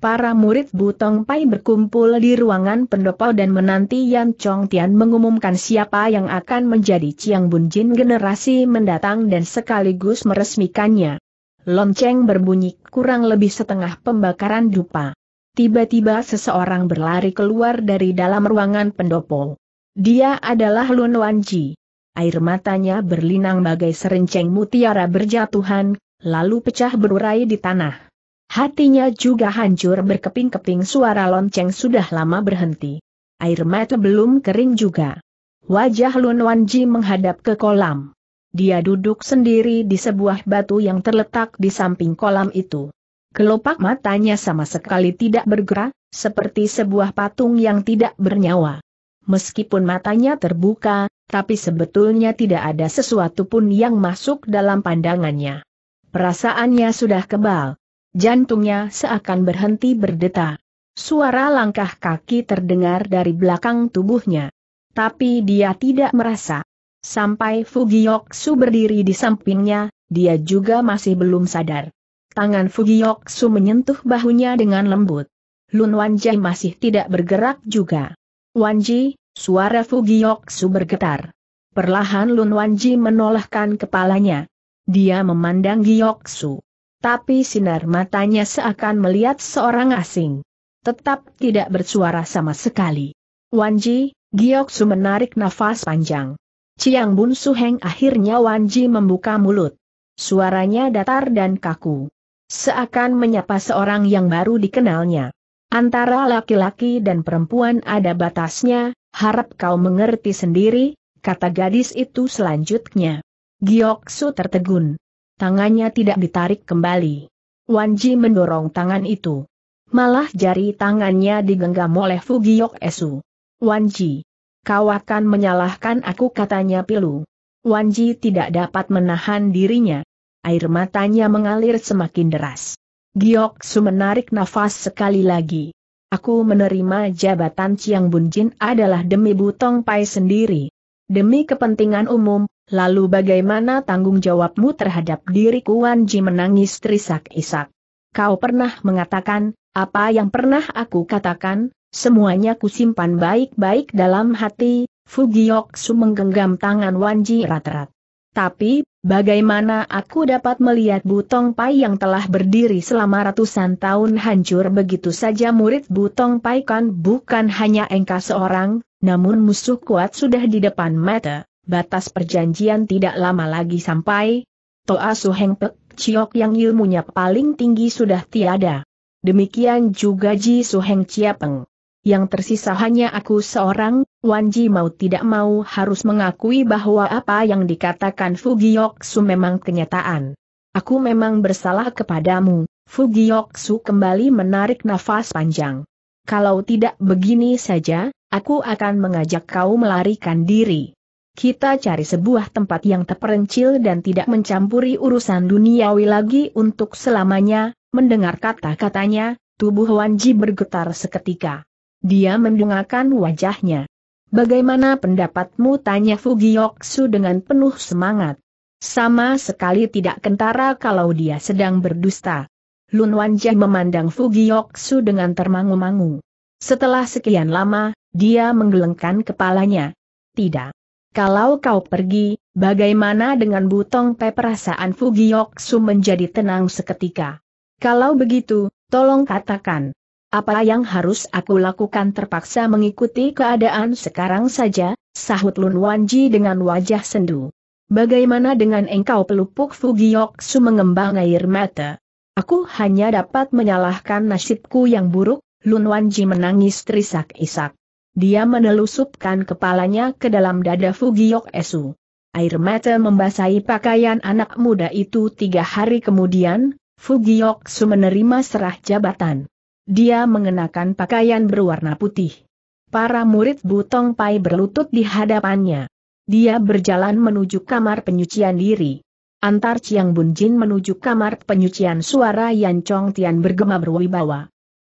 Para murid Butong Pai berkumpul di ruangan pendopo dan menanti Yan Chong Tian mengumumkan siapa yang akan menjadi Chiang Bun Jin generasi mendatang dan sekaligus meresmikannya. Lonceng berbunyi kurang lebih setengah pembakaran dupa. Tiba-tiba seseorang berlari keluar dari dalam ruangan pendopo. Dia adalah Lun Ji. Air matanya berlinang bagai serenceng mutiara berjatuhan, lalu pecah berurai di tanah. Hatinya juga hancur berkeping-keping suara lonceng sudah lama berhenti. Air mata belum kering juga. Wajah Lun Wanji menghadap ke kolam. Dia duduk sendiri di sebuah batu yang terletak di samping kolam itu. Kelopak matanya sama sekali tidak bergerak, seperti sebuah patung yang tidak bernyawa. Meskipun matanya terbuka, tapi sebetulnya tidak ada sesuatu pun yang masuk dalam pandangannya. Perasaannya sudah kebal, Jantungnya seakan berhenti berdetak. Suara langkah kaki terdengar dari belakang tubuhnya. Tapi dia tidak merasa. Sampai Fugiyoksu berdiri di sampingnya, dia juga masih belum sadar. Tangan Fugiyoksu menyentuh bahunya dengan lembut. Lun Wanji masih tidak bergerak juga. Wanji, suara Fugiyoksu bergetar. Perlahan Lun Wanji menolakkan kepalanya. Dia memandang Giyoksu tapi sinar matanya seakan melihat seorang asing. Tetap tidak bersuara sama sekali. Wanji, Giok Su menarik nafas panjang. Ciang Bun Suheng akhirnya Wan Ji membuka mulut. Suaranya datar dan kaku. Seakan menyapa seorang yang baru dikenalnya. Antara laki-laki dan perempuan ada batasnya, harap kau mengerti sendiri, kata gadis itu selanjutnya. Gioksu tertegun tangannya tidak ditarik kembali. Wan Ji mendorong tangan itu. Malah jari tangannya digenggam oleh Fugiok Esu. Wan Ji, kau akan menyalahkan aku katanya pilu. Wan Ji tidak dapat menahan dirinya. Air matanya mengalir semakin deras. Giok Su menarik nafas sekali lagi. Aku menerima jabatan Chiang Bunjin adalah demi Butong Pai sendiri. Demi kepentingan umum, Lalu bagaimana tanggung jawabmu terhadap diriku? Wan Ji menangis terisak-isak? Kau pernah mengatakan, apa yang pernah aku katakan, semuanya kusimpan baik-baik dalam hati, Fugiyoksu menggenggam tangan Wan Ji rat-rat. Tapi, bagaimana aku dapat melihat Butong Pai yang telah berdiri selama ratusan tahun hancur begitu saja murid Butong Pai kan bukan hanya engkau seorang, namun musuh kuat sudah di depan mata batas perjanjian tidak lama lagi sampai, Toa Suheng Pek Chiok yang ilmunya paling tinggi sudah tiada. Demikian juga Ji Suheng Chiapeng. Yang tersisa hanya aku seorang, Wan Ji mau tidak mau harus mengakui bahwa apa yang dikatakan Fugioksu memang kenyataan. Aku memang bersalah kepadamu, Fugioksu kembali menarik nafas panjang. Kalau tidak begini saja, aku akan mengajak kau melarikan diri. Kita cari sebuah tempat yang terperencil dan tidak mencampuri urusan duniawi lagi untuk selamanya, mendengar kata-katanya, tubuh Wanji bergetar seketika. Dia mendungakan wajahnya. Bagaimana pendapatmu tanya Fugioksu dengan penuh semangat. Sama sekali tidak kentara kalau dia sedang berdusta. Lun Wanji memandang Fugioksu dengan termangu-mangu. Setelah sekian lama, dia menggelengkan kepalanya. Tidak. Kalau kau pergi, bagaimana dengan Butong Pe perasaan Fugioksu menjadi tenang seketika? Kalau begitu, tolong katakan. Apa yang harus aku lakukan terpaksa mengikuti keadaan sekarang saja, sahut Lun Wanji dengan wajah sendu. Bagaimana dengan engkau pelupuk Fugioksu mengembang air mata? Aku hanya dapat menyalahkan nasibku yang buruk, Lun Wanji menangis terisak-isak. Dia menelusupkan kepalanya ke dalam dada Fugiok Esu. Air mata membasahi pakaian anak muda itu tiga hari kemudian, Fugiok Su menerima serah jabatan. Dia mengenakan pakaian berwarna putih. Para murid Butong Pai berlutut di hadapannya. Dia berjalan menuju kamar penyucian diri. Antar Chiang Bunjin menuju kamar penyucian suara Yan Chong Tian bergema berwibawa.